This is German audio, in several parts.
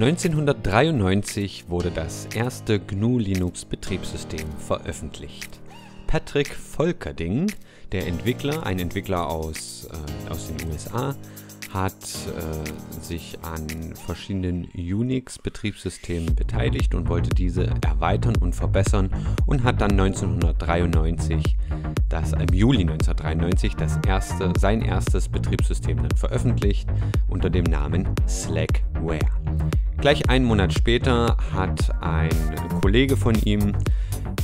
1993 wurde das erste GNU Linux Betriebssystem veröffentlicht. Patrick Volkerding, der Entwickler, ein Entwickler aus, äh, aus den USA, hat äh, sich an verschiedenen Unix-Betriebssystemen beteiligt und wollte diese erweitern und verbessern und hat dann 1993, das im Juli 1993, das erste, sein erstes Betriebssystem dann veröffentlicht unter dem Namen Slackware. Gleich einen Monat später hat ein Kollege von ihm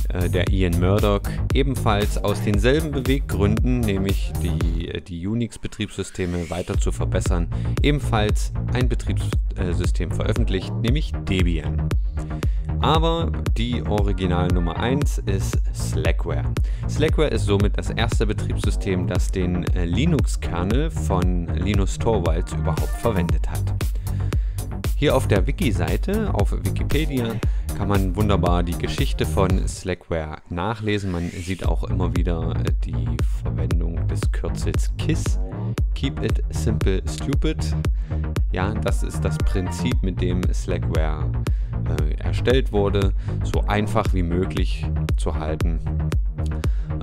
äh, der Ian Murdoch, ebenfalls aus denselben Beweggründen, nämlich die, äh, die Unix-Betriebssysteme weiter zu verbessern, ebenfalls ein Betriebssystem veröffentlicht, nämlich Debian. Aber die Original Nummer 1 ist Slackware. Slackware ist somit das erste Betriebssystem, das den äh, Linux-Kernel von Linus Torvalds überhaupt verwendet hat. Hier auf der Wiki-Seite, auf Wikipedia, kann man wunderbar die Geschichte von Slackware nachlesen. Man sieht auch immer wieder die Verwendung des Kürzels KISS. Keep it simple, stupid. Ja, das ist das Prinzip, mit dem Slackware äh, erstellt wurde, so einfach wie möglich zu halten.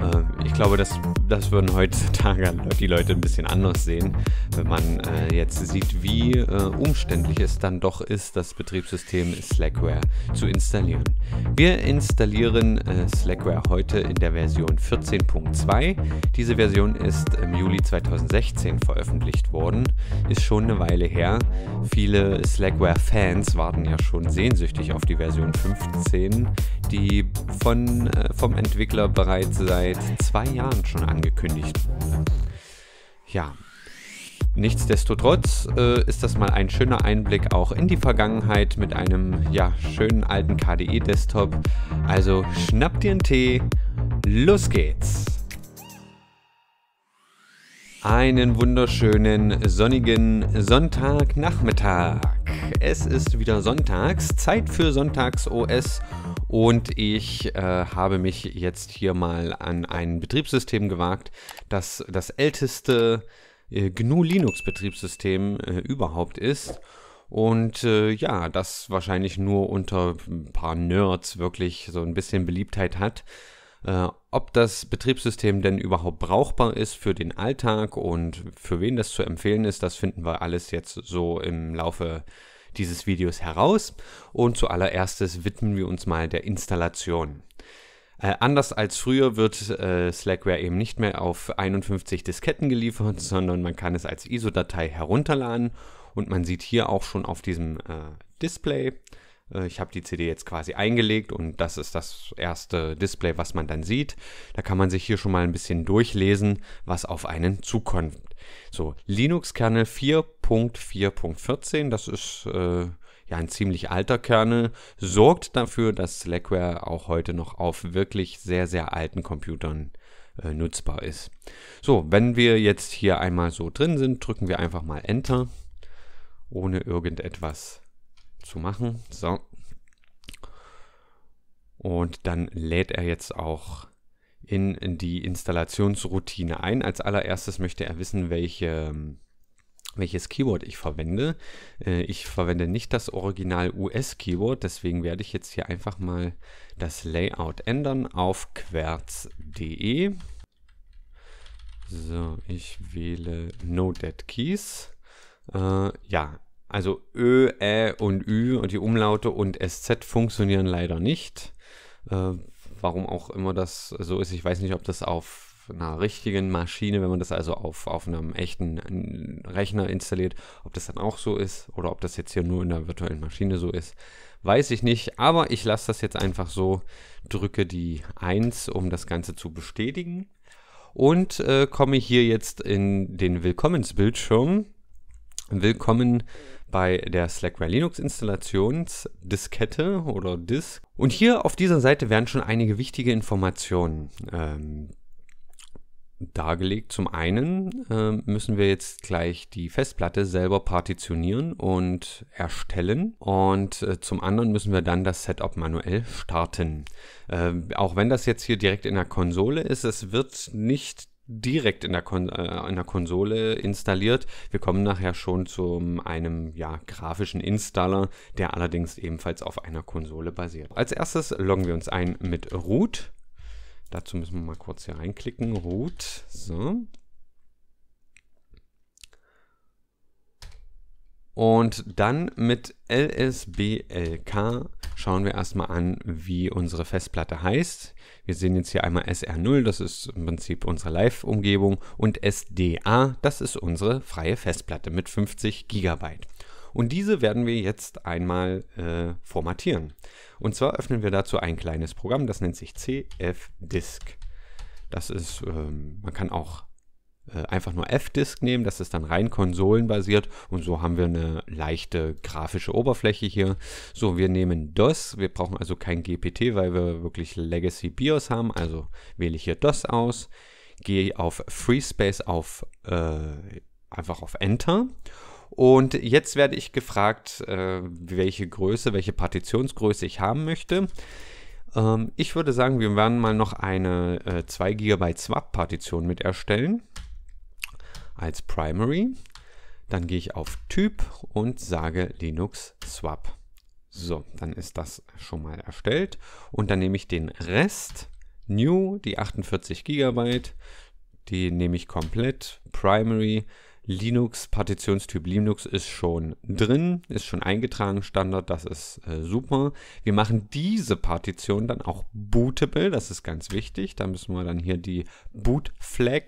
Äh, ich glaube, das, das würden heutzutage die Leute ein bisschen anders sehen, wenn man äh, jetzt sieht, wie äh, umständlich es dann doch ist, das Betriebssystem Slackware zu installieren installieren. Wir installieren äh, Slackware heute in der Version 14.2. Diese Version ist im Juli 2016 veröffentlicht worden, ist schon eine Weile her. Viele Slackware-Fans warten ja schon sehnsüchtig auf die Version 15, die von, äh, vom Entwickler bereits seit zwei Jahren schon angekündigt wurde. Ja, Nichtsdestotrotz äh, ist das mal ein schöner Einblick auch in die Vergangenheit mit einem ja, schönen alten KDE-Desktop. Also schnapp dir einen Tee, los geht's! Einen wunderschönen sonnigen Sonntagnachmittag. Es ist wieder Sonntags, Zeit für Sonntags OS und ich äh, habe mich jetzt hier mal an ein Betriebssystem gewagt, das das älteste äh, äh, GNU Linux Betriebssystem äh, überhaupt ist. Und äh, ja, das wahrscheinlich nur unter ein paar Nerds wirklich so ein bisschen Beliebtheit hat. Äh, ob das Betriebssystem denn überhaupt brauchbar ist für den Alltag und für wen das zu empfehlen ist, das finden wir alles jetzt so im Laufe dieses Videos heraus. Und zuallererstes widmen wir uns mal der Installation. Äh, anders als früher wird äh, Slackware eben nicht mehr auf 51 Disketten geliefert, sondern man kann es als ISO-Datei herunterladen und man sieht hier auch schon auf diesem äh, Display, äh, ich habe die CD jetzt quasi eingelegt und das ist das erste Display, was man dann sieht. Da kann man sich hier schon mal ein bisschen durchlesen, was auf einen zukommt. So, Linux-Kernel 4.4.14, das ist äh, ja ein ziemlich alter Kernel, sorgt dafür, dass Slackware auch heute noch auf wirklich sehr, sehr alten Computern äh, nutzbar ist. So, wenn wir jetzt hier einmal so drin sind, drücken wir einfach mal Enter, ohne irgendetwas zu machen. So. Und dann lädt er jetzt auch in, in die Installationsroutine ein. Als allererstes möchte er wissen, welche ähm, welches Keyword ich verwende. Äh, ich verwende nicht das Original US-Keyword, deswegen werde ich jetzt hier einfach mal das Layout ändern auf querz.de. So, ich wähle No Dead Keys. Äh, ja, also Ö, Ä und Ü und die Umlaute und SZ funktionieren leider nicht. Äh, warum auch immer das so ist, ich weiß nicht, ob das auf auf einer richtigen Maschine, wenn man das also auf, auf einem echten Rechner installiert, ob das dann auch so ist oder ob das jetzt hier nur in der virtuellen Maschine so ist, weiß ich nicht. Aber ich lasse das jetzt einfach so, drücke die 1, um das Ganze zu bestätigen und äh, komme hier jetzt in den Willkommensbildschirm. Willkommen bei der Slackware Linux Installationsdiskette oder Disk. Und hier auf dieser Seite werden schon einige wichtige Informationen ähm, dargelegt. Zum einen äh, müssen wir jetzt gleich die Festplatte selber partitionieren und erstellen und äh, zum anderen müssen wir dann das Setup manuell starten. Äh, auch wenn das jetzt hier direkt in der Konsole ist, es wird nicht direkt in der, Kon äh, in der Konsole installiert. Wir kommen nachher schon zu einem ja, grafischen Installer, der allerdings ebenfalls auf einer Konsole basiert. Als erstes loggen wir uns ein mit root Dazu müssen wir mal kurz hier reinklicken. Root. So. Und dann mit LSBLK schauen wir erstmal an, wie unsere Festplatte heißt. Wir sehen jetzt hier einmal SR0, das ist im Prinzip unsere Live-Umgebung, und SDA, das ist unsere freie Festplatte mit 50 GB. Und diese werden wir jetzt einmal äh, formatieren. Und zwar öffnen wir dazu ein kleines Programm, das nennt sich CFDisk. Das ist, ähm, man kann auch äh, einfach nur F-Disk nehmen, das ist dann rein konsolenbasiert und so haben wir eine leichte grafische Oberfläche hier. So, wir nehmen DOS, wir brauchen also kein GPT, weil wir wirklich Legacy BIOS haben, also wähle ich hier DOS aus, gehe auf FreeSpace auf äh, einfach auf Enter und jetzt werde ich gefragt, äh, welche Größe, welche Partitionsgröße ich haben möchte. Ähm, ich würde sagen, wir werden mal noch eine 2 äh, GB SWAP-Partition mit erstellen als Primary. Dann gehe ich auf Typ und sage Linux Swap. So, dann ist das schon mal erstellt. Und dann nehme ich den Rest, New, die 48 GB, die nehme ich komplett, Primary, Linux, Partitionstyp Linux ist schon drin, ist schon eingetragen, Standard, das ist äh, super. Wir machen diese Partition dann auch bootable, das ist ganz wichtig. Da müssen wir dann hier die Boot-Flag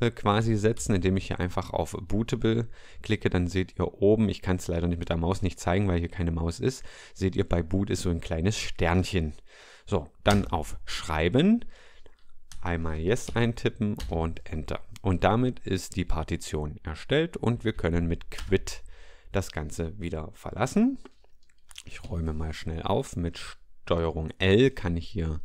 äh, quasi setzen, indem ich hier einfach auf Bootable klicke, dann seht ihr oben, ich kann es leider nicht mit der Maus nicht zeigen, weil hier keine Maus ist, seht ihr bei Boot ist so ein kleines Sternchen. So, dann auf Schreiben, einmal Yes eintippen und Enter. Und damit ist die Partition erstellt und wir können mit Quit das Ganze wieder verlassen. Ich räume mal schnell auf. Mit Steuerung L kann ich hier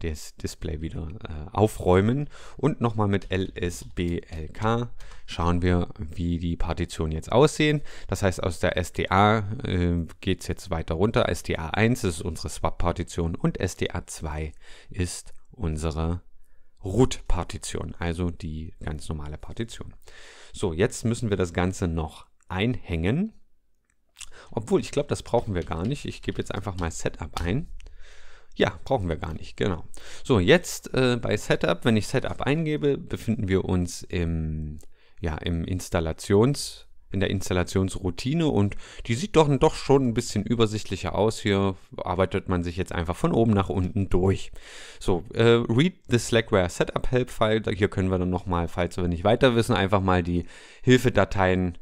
das Display wieder äh, aufräumen. Und nochmal mit LSBLK schauen wir, wie die Partitionen jetzt aussehen. Das heißt, aus der SDA äh, geht es jetzt weiter runter. SDA 1 ist unsere Swap-Partition und SDA 2 ist unsere Partition root-Partition, also die ganz normale Partition. So, jetzt müssen wir das Ganze noch einhängen. Obwohl, ich glaube, das brauchen wir gar nicht. Ich gebe jetzt einfach mal Setup ein. Ja, brauchen wir gar nicht, genau. So, jetzt äh, bei Setup, wenn ich Setup eingebe, befinden wir uns im, ja, im Installations- in der Installationsroutine und die sieht doch, doch schon ein bisschen übersichtlicher aus. Hier arbeitet man sich jetzt einfach von oben nach unten durch. So, äh, read the Slackware Setup Help File. Hier können wir dann nochmal, falls wir nicht weiter wissen, einfach mal die Hilfedateien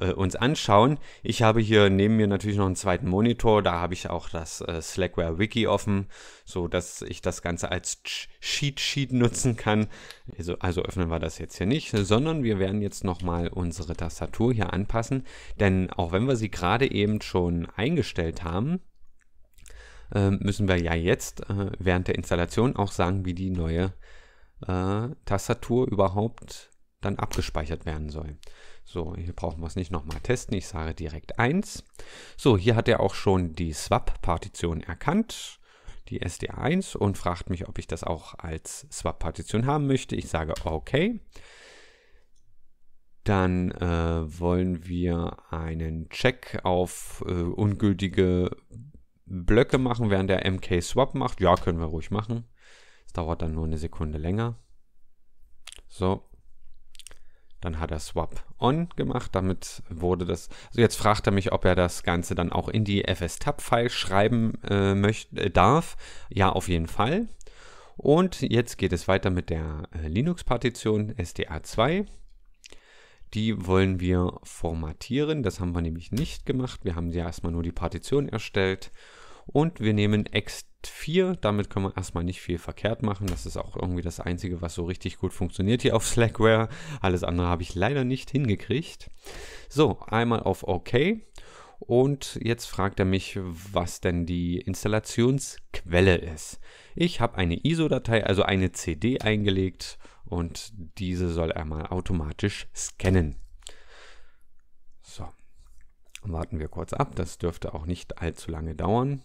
äh, uns anschauen. Ich habe hier neben mir natürlich noch einen zweiten Monitor, da habe ich auch das äh, Slackware Wiki offen, so dass ich das Ganze als Cheat Sheet nutzen kann. Also, also öffnen wir das jetzt hier nicht, sondern wir werden jetzt nochmal unsere Tastatur hier anpassen, denn auch wenn wir sie gerade eben schon eingestellt haben, äh, müssen wir ja jetzt äh, während der Installation auch sagen, wie die neue äh, Tastatur überhaupt dann abgespeichert werden soll. So, hier brauchen wir es nicht nochmal testen. Ich sage direkt 1. So, hier hat er auch schon die Swap-Partition erkannt, die SDA1, und fragt mich, ob ich das auch als Swap-Partition haben möchte. Ich sage OK. Dann äh, wollen wir einen Check auf äh, ungültige Blöcke machen, während der MK Swap macht. Ja, können wir ruhig machen. Es dauert dann nur eine Sekunde länger. So, dann hat er Swap On gemacht. Damit wurde das. Also jetzt fragt er mich, ob er das Ganze dann auch in die fs tab file schreiben äh, möcht, äh, darf. Ja, auf jeden Fall. Und jetzt geht es weiter mit der äh, Linux-Partition SDA2. Die wollen wir formatieren. Das haben wir nämlich nicht gemacht. Wir haben ja erstmal nur die Partition erstellt. Und wir nehmen extern 4. Damit kann man erstmal nicht viel verkehrt machen. Das ist auch irgendwie das Einzige, was so richtig gut funktioniert hier auf Slackware. Alles andere habe ich leider nicht hingekriegt. So, einmal auf OK. Und jetzt fragt er mich, was denn die Installationsquelle ist. Ich habe eine ISO-Datei, also eine CD eingelegt und diese soll er mal automatisch scannen. So, warten wir kurz ab. Das dürfte auch nicht allzu lange dauern.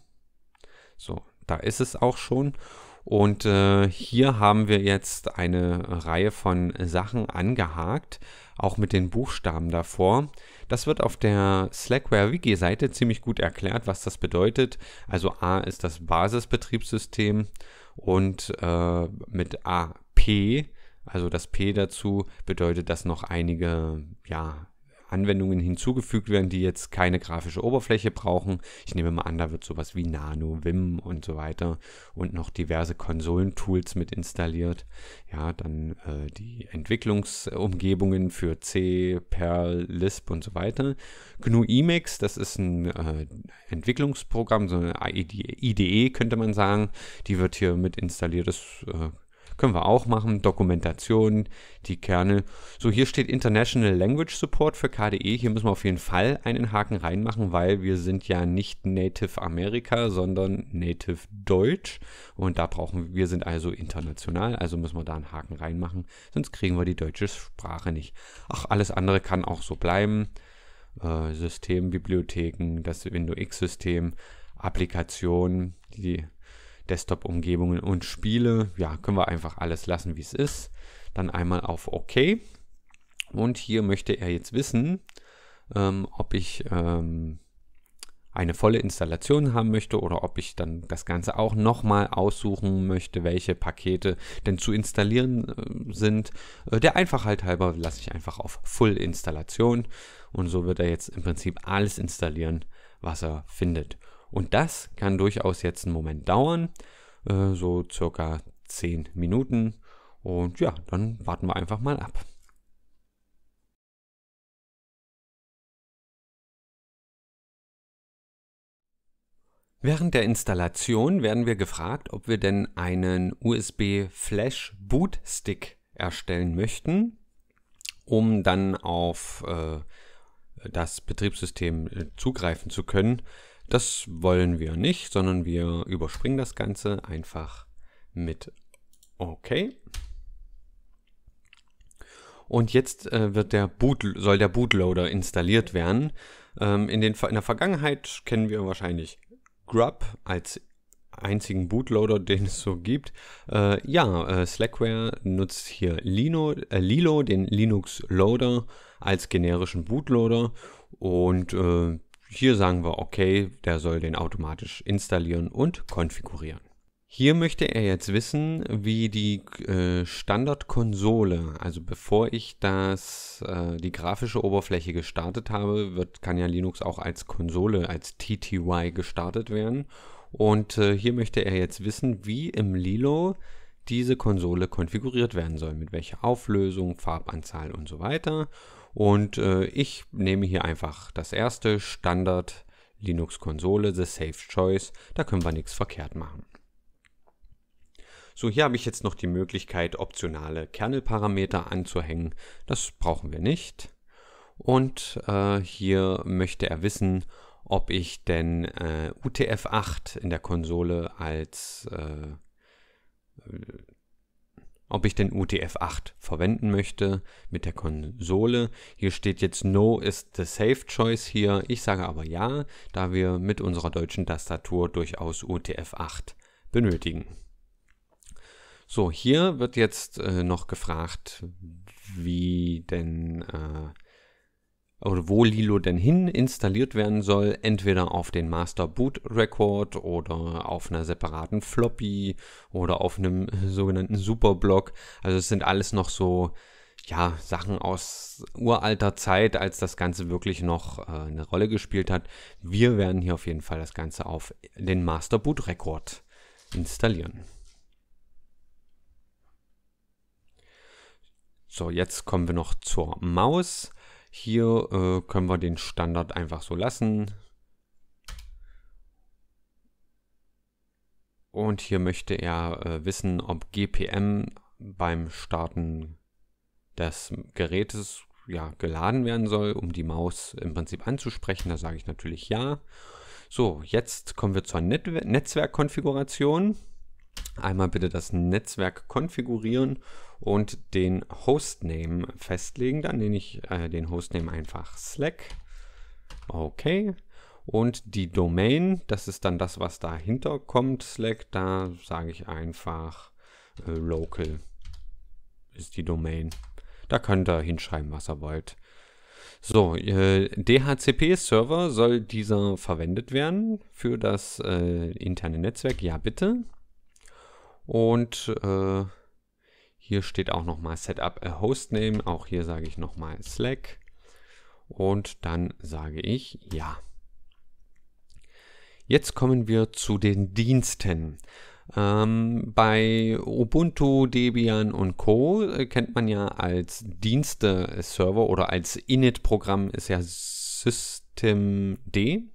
So, da ist es auch schon. Und äh, hier haben wir jetzt eine Reihe von Sachen angehakt, auch mit den Buchstaben davor. Das wird auf der Slackware Wiki-Seite ziemlich gut erklärt, was das bedeutet. Also A ist das Basisbetriebssystem und äh, mit AP, also das P dazu, bedeutet das noch einige ja, Anwendungen hinzugefügt werden, die jetzt keine grafische Oberfläche brauchen. Ich nehme mal an, da wird sowas wie Nano, Vim und so weiter und noch diverse Konsolentools mit installiert. Ja, dann äh, die Entwicklungsumgebungen für C, Perl, Lisp und so weiter. GNU Emacs, das ist ein äh, Entwicklungsprogramm, so eine IDE e könnte man sagen. Die wird hier mit installiert. Das äh, können wir auch machen. Dokumentation, die Kerne. So, hier steht International Language Support für KDE. Hier müssen wir auf jeden Fall einen Haken reinmachen, weil wir sind ja nicht Native America, sondern Native Deutsch. Und da brauchen wir, wir sind also international, also müssen wir da einen Haken reinmachen. Sonst kriegen wir die deutsche Sprache nicht. Ach, alles andere kann auch so bleiben. Äh, Systembibliotheken, das Windows X-System, Applikationen, die Desktop-Umgebungen und Spiele. Ja, können wir einfach alles lassen, wie es ist. Dann einmal auf OK. Und hier möchte er jetzt wissen, ähm, ob ich ähm, eine volle Installation haben möchte oder ob ich dann das Ganze auch nochmal aussuchen möchte, welche Pakete denn zu installieren äh, sind. Äh, der Einfachheit halber lasse ich einfach auf Full Installation und so wird er jetzt im Prinzip alles installieren, was er findet. Und das kann durchaus jetzt einen Moment dauern, äh, so circa 10 Minuten. Und ja, dann warten wir einfach mal ab. Während der Installation werden wir gefragt, ob wir denn einen USB Flash Bootstick erstellen möchten, um dann auf äh, das Betriebssystem äh, zugreifen zu können. Das wollen wir nicht, sondern wir überspringen das Ganze einfach mit OK. Und jetzt äh, wird der Boot, soll der Bootloader installiert werden. Ähm, in, den, in der Vergangenheit kennen wir wahrscheinlich Grub als einzigen Bootloader, den es so gibt. Äh, ja, äh, Slackware nutzt hier Lino, äh, Lilo, den Linux Loader, als generischen Bootloader und äh, hier sagen wir okay, der soll den automatisch installieren und konfigurieren. Hier möchte er jetzt wissen, wie die äh, Standardkonsole, also bevor ich das, äh, die grafische Oberfläche gestartet habe, wird, kann ja Linux auch als Konsole, als TTY gestartet werden. Und äh, hier möchte er jetzt wissen, wie im Lilo diese Konsole konfiguriert werden soll, mit welcher Auflösung, Farbanzahl und so weiter. Und äh, ich nehme hier einfach das erste Standard Linux Konsole, The Safe Choice. Da können wir nichts verkehrt machen. So, hier habe ich jetzt noch die Möglichkeit, optionale Kernelparameter anzuhängen. Das brauchen wir nicht. Und äh, hier möchte er wissen, ob ich denn äh, UTF-8 in der Konsole als äh, ob ich den UTF-8 verwenden möchte mit der Konsole. Hier steht jetzt No ist the safe choice hier. Ich sage aber ja, da wir mit unserer deutschen Tastatur durchaus UTF-8 benötigen. So, hier wird jetzt äh, noch gefragt, wie denn äh, oder wo Lilo denn hin installiert werden soll, entweder auf den Master Boot Record oder auf einer separaten Floppy oder auf einem sogenannten Superblock. Also es sind alles noch so ja, Sachen aus uralter Zeit, als das Ganze wirklich noch äh, eine Rolle gespielt hat. Wir werden hier auf jeden Fall das Ganze auf den Master Boot Record installieren. So, jetzt kommen wir noch zur Maus. Hier äh, können wir den Standard einfach so lassen. Und hier möchte er äh, wissen, ob GPM beim Starten des Gerätes ja, geladen werden soll, um die Maus im Prinzip anzusprechen. Da sage ich natürlich ja. So, jetzt kommen wir zur Net Netzwerkkonfiguration. Einmal bitte das Netzwerk konfigurieren und den Hostname festlegen. Dann nenne ich äh, den Hostname einfach Slack. Okay. Und die Domain, das ist dann das, was dahinter kommt, Slack. Da sage ich einfach äh, local ist die Domain. Da könnt ihr hinschreiben, was ihr wollt. So, äh, DHCP-Server soll dieser verwendet werden für das äh, interne Netzwerk. Ja, bitte. Und äh, hier steht auch nochmal Setup a äh, Hostname. Auch hier sage ich nochmal Slack. Und dann sage ich Ja. Jetzt kommen wir zu den Diensten. Ähm, bei Ubuntu, Debian und Co. Äh, kennt man ja als Dienste-Server oder als Init-Programm ist ja Systemd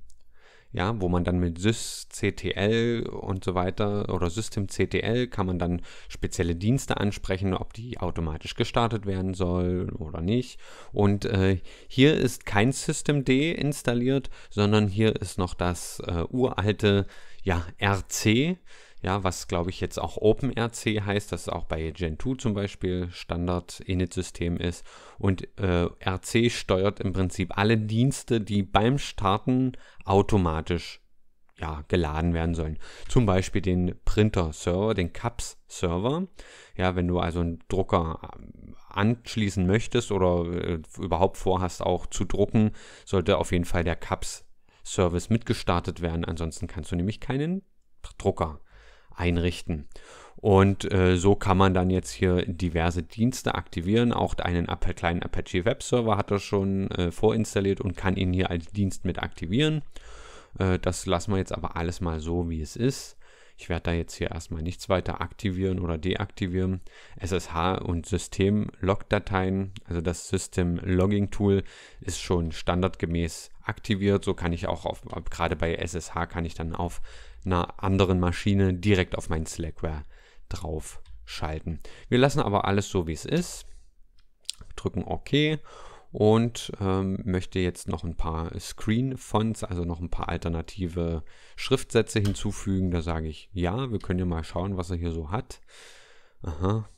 ja, wo man dann mit sysctl und so weiter oder systemctl kann man dann spezielle Dienste ansprechen, ob die automatisch gestartet werden soll oder nicht. Und äh, hier ist kein systemd installiert, sondern hier ist noch das äh, uralte ja, RC ja, was glaube ich jetzt auch OpenRC heißt, das auch bei Gentoo zum Beispiel Standard-Init-System ist. Und äh, RC steuert im Prinzip alle Dienste, die beim Starten automatisch ja, geladen werden sollen. Zum Beispiel den Printer-Server, den CAPS-Server. Ja, wenn du also einen Drucker äh, anschließen möchtest oder äh, überhaupt vorhast, auch zu drucken, sollte auf jeden Fall der CAPS-Service mitgestartet werden. Ansonsten kannst du nämlich keinen Drucker einrichten. Und äh, so kann man dann jetzt hier diverse Dienste aktivieren. Auch einen kleinen Apache Web Server hat er schon äh, vorinstalliert und kann ihn hier als Dienst mit aktivieren. Äh, das lassen wir jetzt aber alles mal so, wie es ist. Ich werde da jetzt hier erstmal nichts weiter aktivieren oder deaktivieren. SSH und System-Log-Dateien, also das System-Logging-Tool, ist schon standardgemäß aktiviert. So kann ich auch auf, gerade bei SSH kann ich dann auf einer anderen Maschine direkt auf mein Slackware drauf schalten. Wir lassen aber alles so, wie es ist, drücken OK und ähm, möchte jetzt noch ein paar Screen-Fonts, also noch ein paar alternative Schriftsätze hinzufügen. Da sage ich ja, wir können ja mal schauen, was er hier so hat. Aha.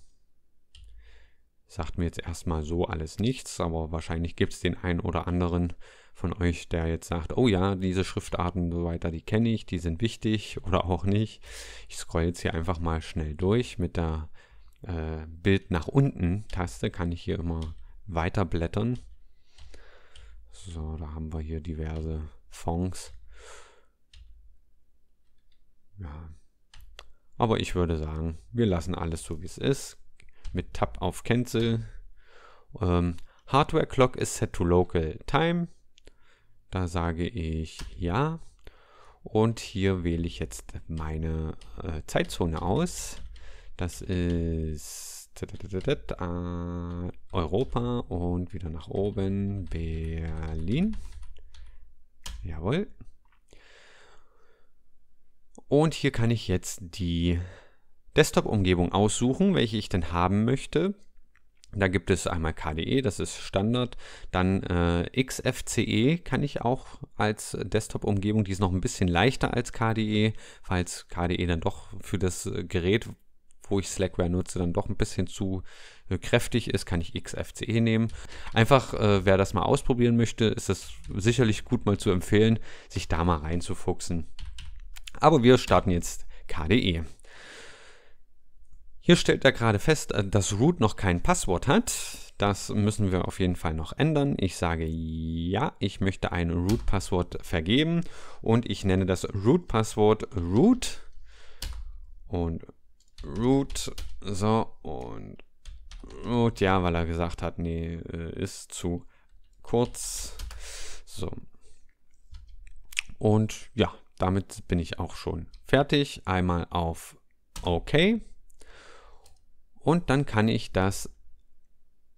Sagt mir jetzt erstmal so alles nichts, aber wahrscheinlich gibt es den einen oder anderen von euch, der jetzt sagt, oh ja, diese Schriftarten und so weiter, die kenne ich, die sind wichtig oder auch nicht. Ich scroll jetzt hier einfach mal schnell durch mit der äh, Bild nach unten Taste, kann ich hier immer weiter blättern. So, da haben wir hier diverse Fonds. Ja. Aber ich würde sagen, wir lassen alles so wie es ist. Mit Tab auf Cancel. Ähm, Hardware Clock is set to local time. Da sage ich ja. Und hier wähle ich jetzt meine äh, Zeitzone aus. Das ist äh, Europa und wieder nach oben Berlin. Jawohl. Und hier kann ich jetzt die Desktop-Umgebung aussuchen, welche ich denn haben möchte. Da gibt es einmal KDE, das ist Standard. Dann äh, XFCE kann ich auch als Desktop-Umgebung. Die ist noch ein bisschen leichter als KDE, falls KDE dann doch für das äh, Gerät, wo ich Slackware nutze, dann doch ein bisschen zu äh, kräftig ist, kann ich XFCE nehmen. Einfach, äh, wer das mal ausprobieren möchte, ist es sicherlich gut mal zu empfehlen, sich da mal reinzufuchsen. Aber wir starten jetzt KDE. Hier stellt er gerade fest, äh, dass root noch kein Passwort hat. Das müssen wir auf jeden Fall noch ändern. Ich sage ja, ich möchte ein root-Passwort vergeben und ich nenne das root-Passwort root und root so und root ja, weil er gesagt hat, nee, äh, ist zu kurz. So. Und ja, damit bin ich auch schon fertig. Einmal auf OK. Und dann kann ich das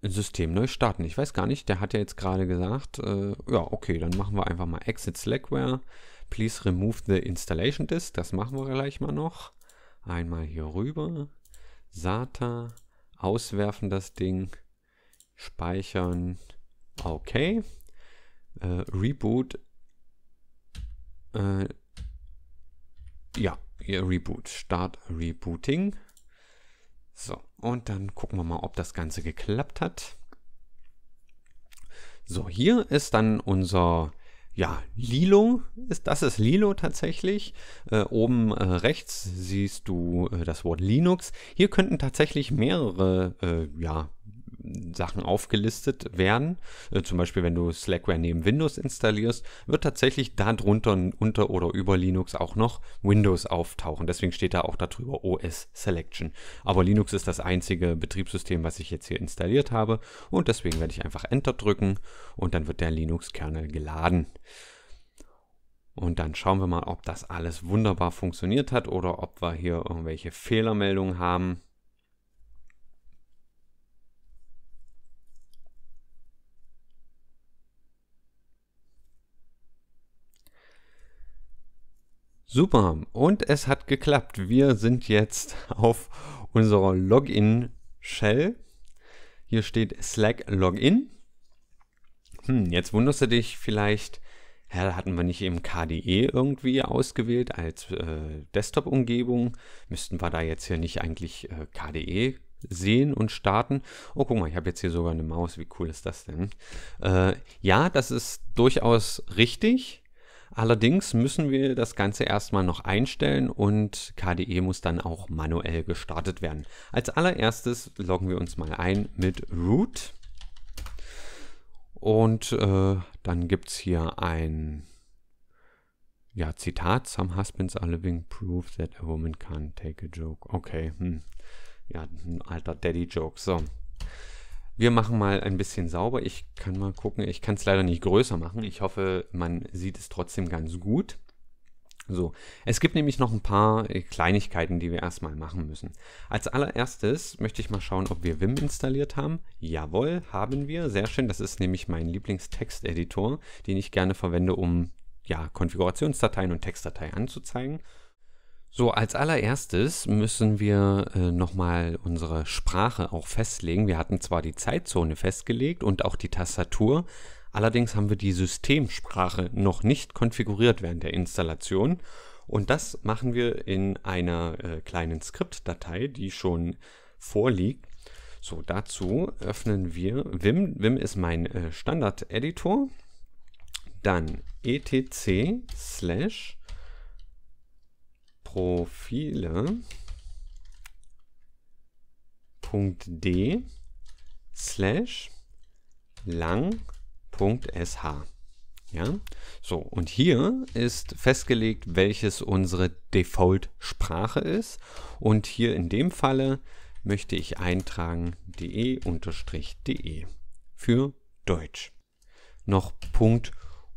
System neu starten. Ich weiß gar nicht, der hat ja jetzt gerade gesagt, äh, ja, okay, dann machen wir einfach mal Exit Slackware. Please remove the installation disk. Das machen wir gleich mal noch. Einmal hier rüber. SATA. Auswerfen das Ding. Speichern. Okay. Äh, Reboot. Äh, ja, hier Reboot. Start Rebooting. So, und dann gucken wir mal, ob das Ganze geklappt hat. So, hier ist dann unser, ja, Lilo. Ist, das ist Lilo tatsächlich. Äh, oben äh, rechts siehst du äh, das Wort Linux. Hier könnten tatsächlich mehrere, äh, ja, Sachen aufgelistet werden. Äh, zum Beispiel, wenn du Slackware neben Windows installierst, wird tatsächlich da drunter unter oder über Linux auch noch Windows auftauchen. Deswegen steht da auch darüber OS Selection. Aber Linux ist das einzige Betriebssystem, was ich jetzt hier installiert habe. Und deswegen werde ich einfach Enter drücken und dann wird der Linux-Kernel geladen. Und dann schauen wir mal, ob das alles wunderbar funktioniert hat oder ob wir hier irgendwelche Fehlermeldungen haben. Super, und es hat geklappt. Wir sind jetzt auf unserer Login-Shell. Hier steht Slack Login. Hm, jetzt wunderst du dich vielleicht, hä, hatten wir nicht eben KDE irgendwie ausgewählt als äh, Desktop-Umgebung? Müssten wir da jetzt hier nicht eigentlich äh, KDE sehen und starten. Oh, guck mal, ich habe jetzt hier sogar eine Maus. Wie cool ist das denn? Äh, ja, das ist durchaus richtig. Allerdings müssen wir das Ganze erstmal noch einstellen und KDE muss dann auch manuell gestartet werden. Als allererstes loggen wir uns mal ein mit root und äh, dann gibt es hier ein ja, Zitat. Some husbands are living proof that a woman can't take a joke. Okay, hm. ja, ein alter Daddy-Joke. So, wir machen mal ein bisschen sauber. Ich kann mal gucken. Ich kann es leider nicht größer machen. Ich hoffe, man sieht es trotzdem ganz gut. So, es gibt nämlich noch ein paar äh, Kleinigkeiten, die wir erstmal machen müssen. Als allererstes möchte ich mal schauen, ob wir Wim installiert haben. Jawohl, haben wir. Sehr schön. Das ist nämlich mein Lieblingstexteditor, den ich gerne verwende, um ja, Konfigurationsdateien und Textdateien anzuzeigen. So, als allererstes müssen wir äh, nochmal unsere Sprache auch festlegen. Wir hatten zwar die Zeitzone festgelegt und auch die Tastatur, allerdings haben wir die Systemsprache noch nicht konfiguriert während der Installation. Und das machen wir in einer äh, kleinen Skriptdatei, die schon vorliegt. So, dazu öffnen wir Vim. Vim ist mein äh, Standard-Editor. Dann etc slash Profile.d slash lang.sh. Ja, so und hier ist festgelegt, welches unsere Default-Sprache ist. Und hier in dem Falle möchte ich eintragen de-de e für Deutsch. Noch Punkt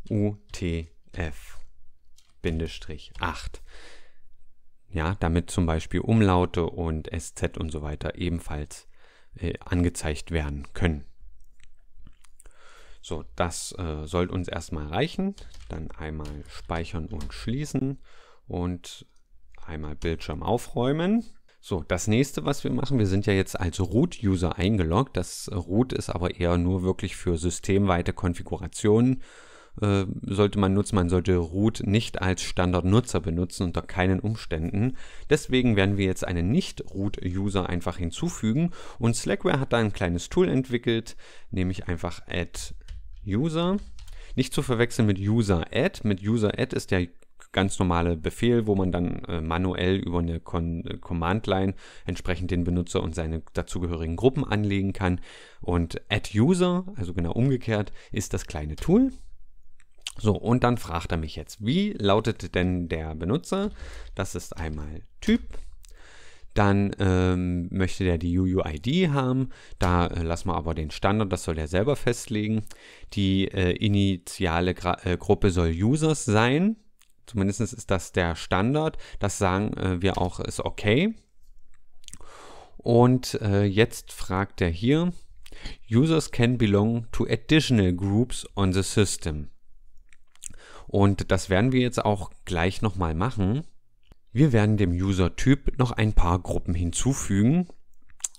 UTF-8 ja, damit zum Beispiel Umlaute und SZ und so weiter ebenfalls äh, angezeigt werden können. So, das äh, soll uns erstmal reichen. Dann einmal speichern und schließen und einmal Bildschirm aufräumen. So, das nächste, was wir machen, wir sind ja jetzt als Root-User eingeloggt. Das äh, Root ist aber eher nur wirklich für systemweite Konfigurationen äh, sollte man nutzen. Man sollte root nicht als Standardnutzer benutzen, unter keinen Umständen. Deswegen werden wir jetzt einen Nicht-Root-User einfach hinzufügen und Slackware hat da ein kleines Tool entwickelt, nämlich einfach add user. Nicht zu verwechseln mit user-add. Mit user-add ist der ganz normale Befehl, wo man dann äh, manuell über eine Con äh, Command Line entsprechend den Benutzer und seine dazugehörigen Gruppen anlegen kann. Und add user, also genau umgekehrt, ist das kleine Tool. So, und dann fragt er mich jetzt, wie lautet denn der Benutzer? Das ist einmal Typ. Dann ähm, möchte der die UUID haben. Da äh, lassen wir aber den Standard, das soll der selber festlegen. Die äh, initiale Gra äh, Gruppe soll Users sein. Zumindest ist das der Standard. Das sagen äh, wir auch, ist okay. Und äh, jetzt fragt er hier, Users can belong to additional groups on the system. Und das werden wir jetzt auch gleich nochmal machen. Wir werden dem User-Typ noch ein paar Gruppen hinzufügen,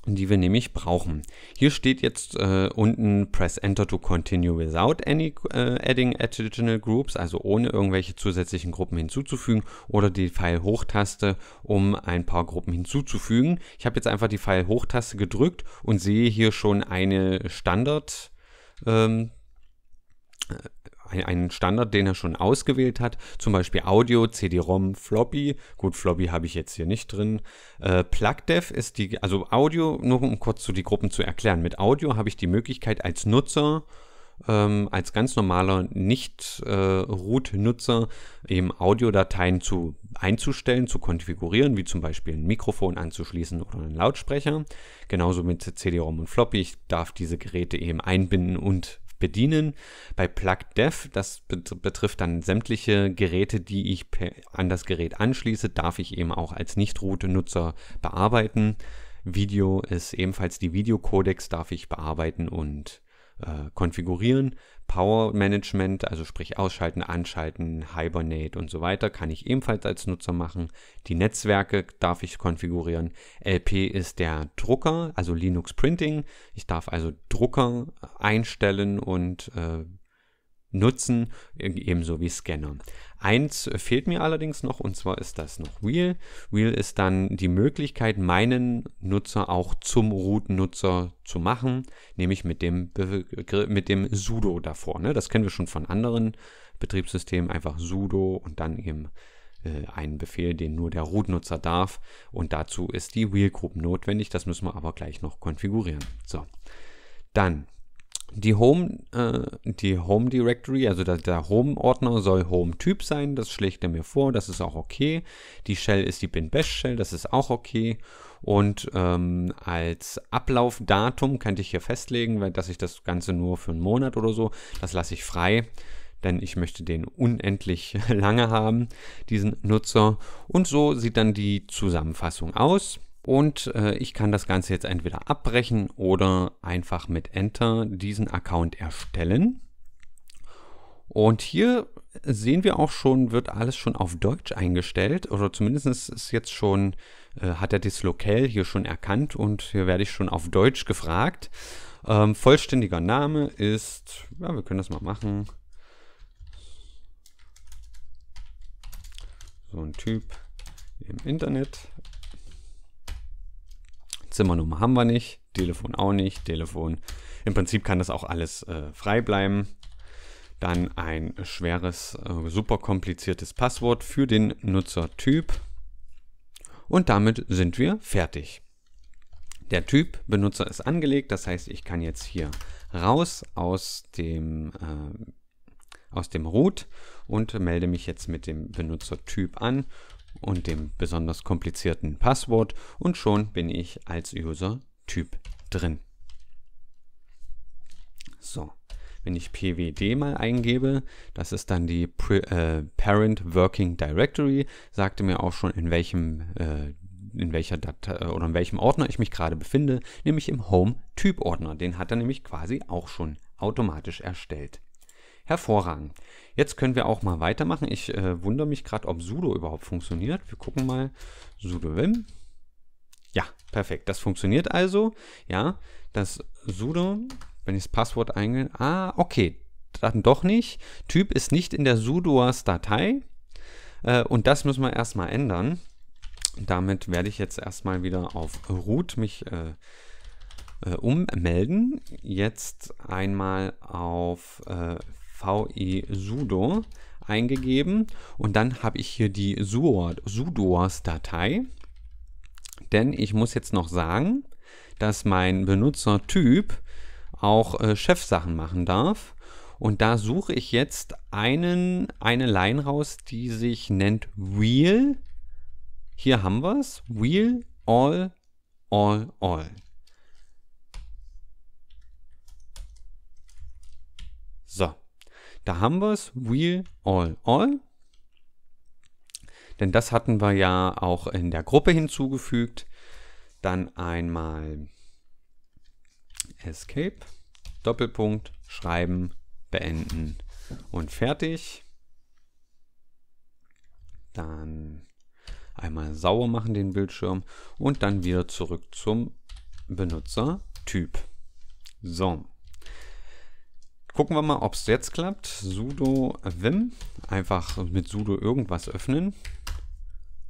die wir nämlich brauchen. Hier steht jetzt äh, unten Press Enter to continue without any äh, adding additional groups, also ohne irgendwelche zusätzlichen Gruppen hinzuzufügen oder die Pfeil-Hochtaste, um ein paar Gruppen hinzuzufügen. Ich habe jetzt einfach die Pfeil-Hochtaste gedrückt und sehe hier schon eine Standard ähm, einen Standard, den er schon ausgewählt hat, zum Beispiel Audio, CD-ROM, Floppy. Gut, Floppy habe ich jetzt hier nicht drin. Äh, PlugDev ist die, also Audio, nur um kurz zu die Gruppen zu erklären. Mit Audio habe ich die Möglichkeit als Nutzer ähm, als ganz normaler Nicht-Root-Nutzer äh, eben Audiodateien zu, einzustellen, zu konfigurieren, wie zum Beispiel ein Mikrofon anzuschließen oder einen Lautsprecher. Genauso mit CD-ROM und Floppy. Ich darf diese Geräte eben einbinden und bedienen. Bei Plug PlugDev, das betrifft dann sämtliche Geräte, die ich an das Gerät anschließe, darf ich eben auch als Nicht-Root-Nutzer bearbeiten. Video ist ebenfalls die Videocodex, darf ich bearbeiten und äh, konfigurieren. Power Management, also sprich Ausschalten, Anschalten, Hibernate und so weiter, kann ich ebenfalls als Nutzer machen. Die Netzwerke darf ich konfigurieren. LP ist der Drucker, also Linux Printing. Ich darf also Drucker einstellen und äh, nutzen, ebenso wie Scanner. Eins fehlt mir allerdings noch und zwar ist das noch Wheel. Wheel ist dann die Möglichkeit, meinen Nutzer auch zum Root-Nutzer zu machen, nämlich mit dem, mit dem sudo davor. Ne? Das kennen wir schon von anderen Betriebssystemen, einfach sudo und dann eben äh, einen Befehl, den nur der Root-Nutzer darf. Und dazu ist die Wheel Group notwendig, das müssen wir aber gleich noch konfigurieren. So, dann die Home, äh, die Home Directory, also der, der Home-Ordner soll Home-Typ sein, das schlägt er mir vor, das ist auch okay. Die Shell ist die bin-bash-Shell, das ist auch okay. Und ähm, als Ablaufdatum könnte ich hier festlegen, weil, dass ich das Ganze nur für einen Monat oder so, das lasse ich frei denn ich möchte den unendlich lange haben, diesen Nutzer. Und so sieht dann die Zusammenfassung aus. Und äh, ich kann das Ganze jetzt entweder abbrechen oder einfach mit Enter diesen Account erstellen. Und hier sehen wir auch schon, wird alles schon auf Deutsch eingestellt oder zumindest ist jetzt schon, äh, hat er das Lokal hier schon erkannt und hier werde ich schon auf Deutsch gefragt. Ähm, vollständiger Name ist, ja, wir können das mal machen. So ein Typ im Internet. Zimmernummer haben wir nicht, Telefon auch nicht, Telefon. Im Prinzip kann das auch alles äh, frei bleiben. Dann ein schweres, äh, super kompliziertes Passwort für den Nutzertyp. Und damit sind wir fertig. Der Typ Benutzer ist angelegt, das heißt, ich kann jetzt hier raus aus dem, äh, aus dem Root und melde mich jetzt mit dem Benutzertyp an und dem besonders komplizierten Passwort und schon bin ich als User-Typ drin. So, wenn ich pwd mal eingebe, das ist dann die Pre äh, Parent Working Directory, sagte mir auch schon, in welchem äh, in welcher Datei äh, oder in welchem Ordner ich mich gerade befinde, nämlich im Home-Typ-Ordner. Den hat er nämlich quasi auch schon automatisch erstellt. Hervorragend. Jetzt können wir auch mal weitermachen. Ich äh, wundere mich gerade, ob sudo überhaupt funktioniert. Wir gucken mal. sudo wim. Ja, perfekt. Das funktioniert also. Ja, das sudo, wenn ich das Passwort eingehe. Ah, okay. Dann doch nicht. Typ ist nicht in der sudoas-Datei. Äh, und das müssen wir erstmal ändern. Damit werde ich jetzt erstmal wieder auf root mich äh, äh ummelden. Jetzt einmal auf äh, VE sudo eingegeben und dann habe ich hier die sudoers-Datei, denn ich muss jetzt noch sagen, dass mein Benutzertyp auch äh, Chefsachen machen darf und da suche ich jetzt einen, eine Line raus, die sich nennt Wheel. Hier haben wir es. Wheel all all all. Da haben wir es, Wheel All All. Denn das hatten wir ja auch in der Gruppe hinzugefügt. Dann einmal Escape, Doppelpunkt, Schreiben, Beenden und fertig. Dann einmal sauer machen den Bildschirm und dann wieder zurück zum Benutzertyp. So. Gucken wir mal, ob es jetzt klappt. sudo vim. Einfach mit sudo irgendwas öffnen.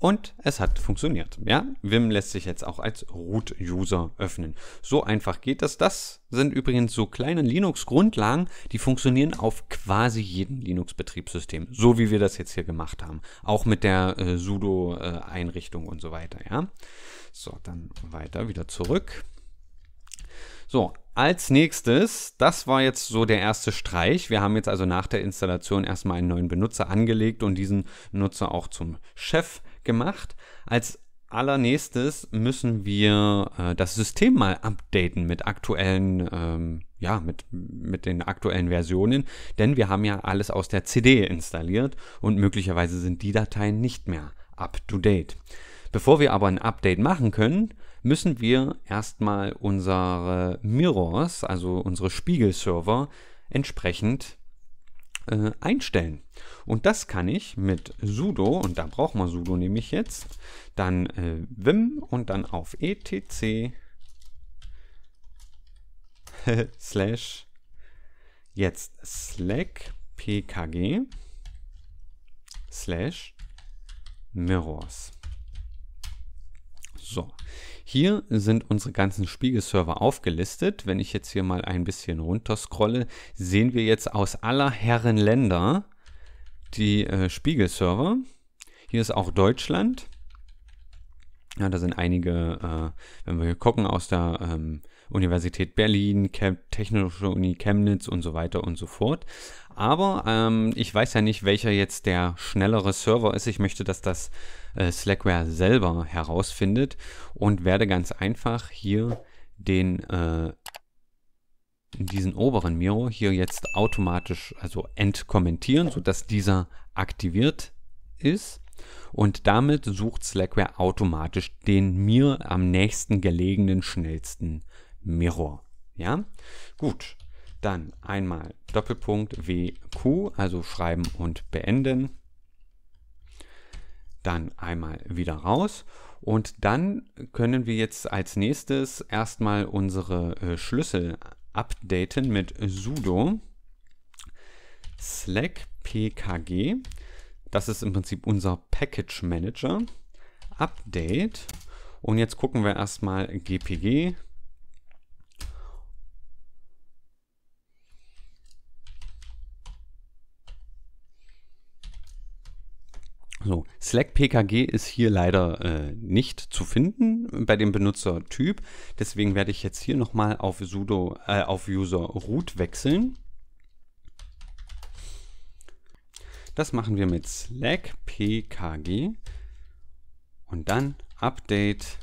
Und es hat funktioniert. Ja, Vim lässt sich jetzt auch als Root-User öffnen. So einfach geht das. Das sind übrigens so kleine Linux-Grundlagen, die funktionieren auf quasi jedem Linux-Betriebssystem, so wie wir das jetzt hier gemacht haben. Auch mit der äh, sudo-Einrichtung äh, und so weiter. Ja, so dann weiter wieder zurück. So, als nächstes, das war jetzt so der erste Streich. Wir haben jetzt also nach der Installation erstmal einen neuen Benutzer angelegt und diesen Nutzer auch zum Chef gemacht. Als allernächstes müssen wir äh, das System mal updaten mit aktuellen, ähm, ja, mit, mit den aktuellen Versionen, denn wir haben ja alles aus der CD installiert und möglicherweise sind die Dateien nicht mehr up to date. Bevor wir aber ein Update machen können, müssen wir erstmal unsere Mirrors, also unsere Spiegelserver, entsprechend äh, einstellen. Und das kann ich mit sudo, und da braucht man sudo nämlich jetzt, dann äh, vim und dann auf etc slash jetzt slack pkg slash mirrors. So, hier sind unsere ganzen Spiegelserver aufgelistet. Wenn ich jetzt hier mal ein bisschen runter scrolle, sehen wir jetzt aus aller Herren Länder die äh, Spiegelserver. Hier ist auch Deutschland. Ja, da sind einige, äh, wenn wir hier gucken, aus der ähm, Universität Berlin, Chem Technische Uni Chemnitz und so weiter und so fort. Aber ähm, ich weiß ja nicht, welcher jetzt der schnellere Server ist. Ich möchte, dass das äh, Slackware selber herausfindet und werde ganz einfach hier den äh, diesen oberen Mirror hier jetzt automatisch also entkommentieren, sodass dieser aktiviert ist. Und damit sucht Slackware automatisch den mir am nächsten gelegenen, schnellsten Mirror. Ja, gut. Dann einmal Doppelpunkt WQ, also schreiben und beenden dann einmal wieder raus. Und dann können wir jetzt als nächstes erstmal unsere äh, Schlüssel updaten mit sudo slack pkg. Das ist im Prinzip unser Package Manager. Update. Und jetzt gucken wir erstmal gpg So, Slack PKG ist hier leider äh, nicht zu finden bei dem Benutzertyp. Deswegen werde ich jetzt hier nochmal auf sudo äh, auf user root wechseln. Das machen wir mit Slack PKG und dann Update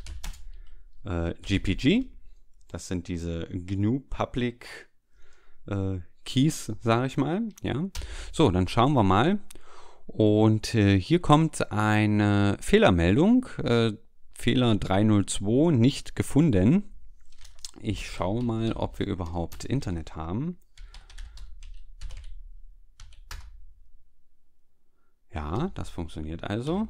äh, GPG. Das sind diese GNU Public äh, Keys, sage ich mal. Ja. So, dann schauen wir mal und äh, hier kommt eine Fehlermeldung. Äh, Fehler 302 nicht gefunden. Ich schaue mal, ob wir überhaupt Internet haben. Ja, das funktioniert also.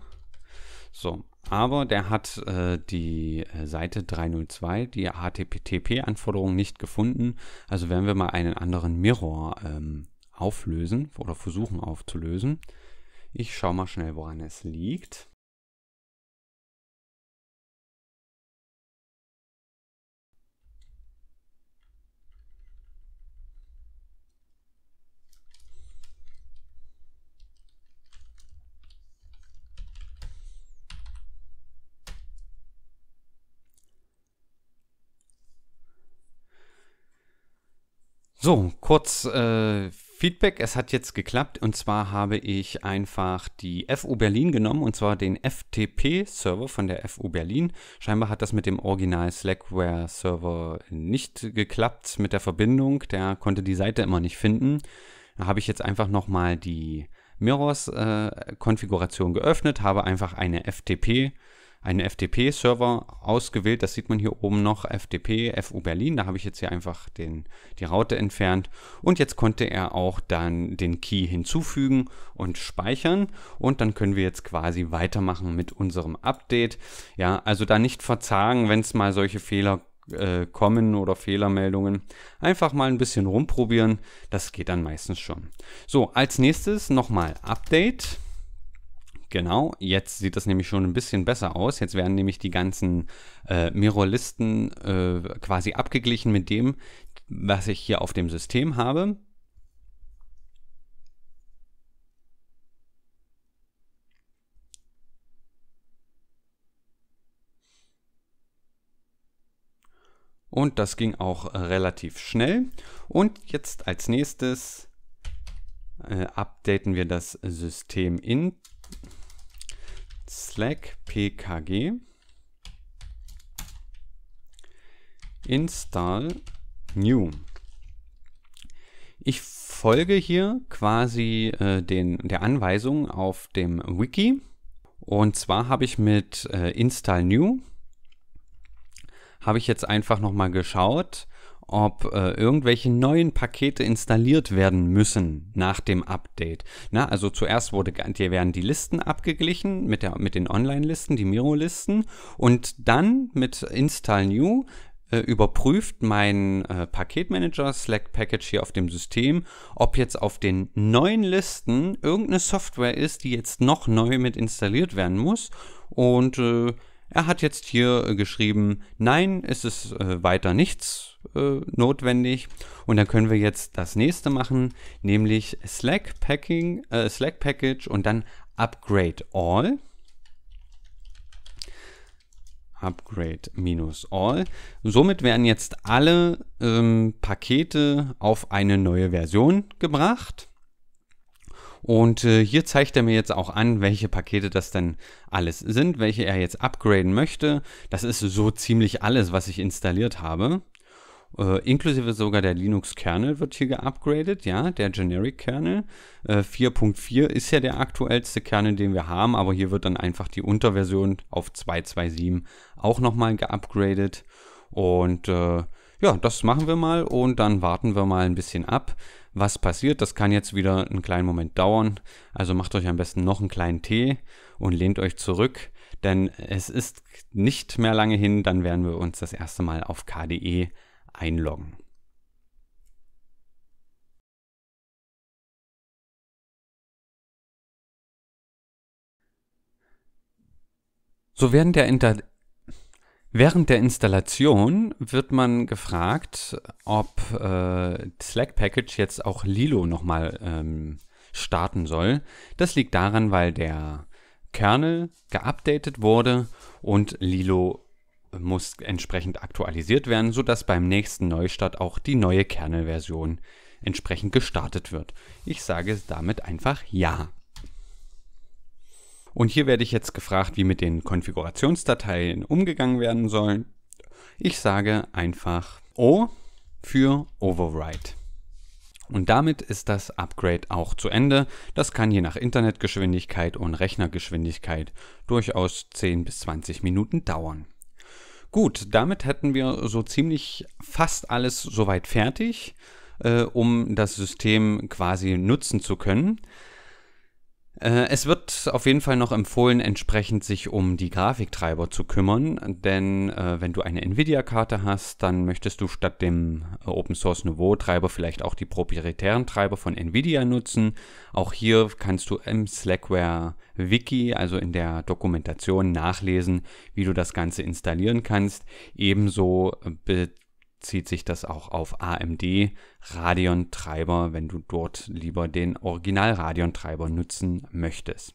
So, aber der hat äh, die äh, Seite 302, die HTTP-Anforderung nicht gefunden. Also werden wir mal einen anderen Mirror ähm, auflösen oder versuchen aufzulösen. Ich schaue mal schnell, woran es liegt. So, kurz äh, Feedback, es hat jetzt geklappt und zwar habe ich einfach die FU Berlin genommen und zwar den FTP-Server von der FU Berlin. Scheinbar hat das mit dem Original Slackware-Server nicht geklappt mit der Verbindung, der konnte die Seite immer nicht finden. Da habe ich jetzt einfach nochmal die Mirrors-Konfiguration äh, geöffnet, habe einfach eine FTP-Konfiguration einen FTP-Server ausgewählt. Das sieht man hier oben noch, FTP, FU Berlin. Da habe ich jetzt hier einfach den, die Raute entfernt. Und jetzt konnte er auch dann den Key hinzufügen und speichern. Und dann können wir jetzt quasi weitermachen mit unserem Update. Ja, also da nicht verzagen, wenn es mal solche Fehler äh, kommen oder Fehlermeldungen. Einfach mal ein bisschen rumprobieren. Das geht dann meistens schon. So, als nächstes nochmal Update. Genau, jetzt sieht das nämlich schon ein bisschen besser aus. Jetzt werden nämlich die ganzen äh, Mirrorlisten äh, quasi abgeglichen mit dem, was ich hier auf dem System habe. Und das ging auch äh, relativ schnell. Und jetzt als nächstes äh, updaten wir das System in slack pkg install new. Ich folge hier quasi äh, den, der Anweisung auf dem Wiki. Und zwar habe ich mit äh, install new habe ich jetzt einfach noch mal geschaut, ob äh, irgendwelche neuen Pakete installiert werden müssen nach dem Update. Na, also zuerst wurde, hier werden die Listen abgeglichen mit, der, mit den Online-Listen, die Miro-Listen und dann mit Install New äh, überprüft mein äh, Paketmanager Slack Package hier auf dem System, ob jetzt auf den neuen Listen irgendeine Software ist, die jetzt noch neu mit installiert werden muss und äh, er hat jetzt hier äh, geschrieben, nein, es ist äh, weiter nichts äh, notwendig. Und dann können wir jetzt das nächste machen, nämlich Slack, Packing, äh, Slack Package und dann Upgrade All. Upgrade minus all. Somit werden jetzt alle ähm, Pakete auf eine neue Version gebracht. Und äh, hier zeigt er mir jetzt auch an, welche Pakete das denn alles sind, welche er jetzt upgraden möchte. Das ist so ziemlich alles, was ich installiert habe. Äh, inklusive sogar der Linux-Kernel wird hier geupgradet, ja, der Generic-Kernel. Äh, 4.4 ist ja der aktuellste Kernel, den wir haben, aber hier wird dann einfach die Unterversion auf 2.2.7 auch nochmal geupgradet. Und äh, ja, das machen wir mal und dann warten wir mal ein bisschen ab, was passiert. Das kann jetzt wieder einen kleinen Moment dauern. Also macht euch am besten noch einen kleinen Tee und lehnt euch zurück, denn es ist nicht mehr lange hin, dann werden wir uns das erste Mal auf KDE einloggen. So während der, Inter während der Installation wird man gefragt, ob äh, Slack Package jetzt auch Lilo nochmal ähm, starten soll. Das liegt daran, weil der Kernel geupdatet wurde und Lilo muss entsprechend aktualisiert werden, sodass beim nächsten Neustart auch die neue Kernelversion entsprechend gestartet wird. Ich sage damit einfach Ja. Und hier werde ich jetzt gefragt, wie mit den Konfigurationsdateien umgegangen werden sollen. Ich sage einfach O für Override. Und damit ist das Upgrade auch zu Ende. Das kann je nach Internetgeschwindigkeit und Rechnergeschwindigkeit durchaus 10 bis 20 Minuten dauern. Gut, damit hätten wir so ziemlich fast alles soweit fertig, äh, um das System quasi nutzen zu können. Äh, es wird auf jeden Fall noch empfohlen, entsprechend sich um die Grafiktreiber zu kümmern, denn äh, wenn du eine Nvidia-Karte hast, dann möchtest du statt dem äh, Open Source Nouveau Treiber vielleicht auch die proprietären Treiber von Nvidia nutzen. Auch hier kannst du im Slackware Wiki, also in der Dokumentation, nachlesen, wie du das Ganze installieren kannst. Ebenso äh, zieht sich das auch auf AMD Radeon Treiber, wenn du dort lieber den Original Radeon Treiber nutzen möchtest.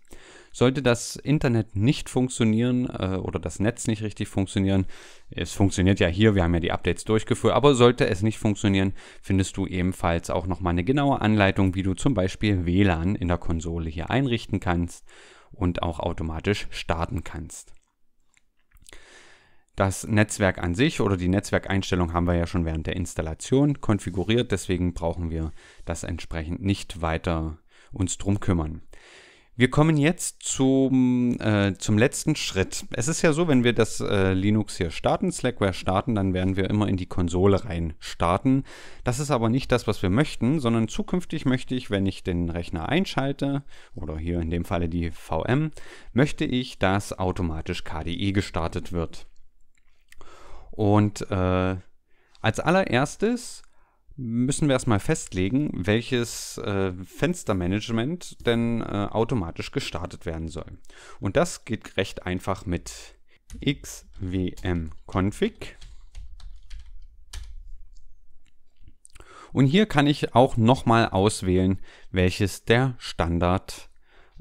Sollte das Internet nicht funktionieren äh, oder das Netz nicht richtig funktionieren, es funktioniert ja hier, wir haben ja die Updates durchgeführt, aber sollte es nicht funktionieren, findest du ebenfalls auch nochmal eine genaue Anleitung, wie du zum Beispiel WLAN in der Konsole hier einrichten kannst und auch automatisch starten kannst. Das Netzwerk an sich oder die Netzwerkeinstellung haben wir ja schon während der Installation konfiguriert, deswegen brauchen wir das entsprechend nicht weiter uns drum kümmern. Wir kommen jetzt zum, äh, zum letzten Schritt. Es ist ja so, wenn wir das äh, Linux hier starten, Slackware starten, dann werden wir immer in die Konsole rein starten. Das ist aber nicht das, was wir möchten, sondern zukünftig möchte ich, wenn ich den Rechner einschalte, oder hier in dem Falle die VM, möchte ich, dass automatisch KDE gestartet wird. Und äh, als allererstes müssen wir erstmal festlegen, welches äh, Fenstermanagement denn äh, automatisch gestartet werden soll. Und das geht recht einfach mit xwm-config. Und hier kann ich auch nochmal auswählen, welches der Standard ist.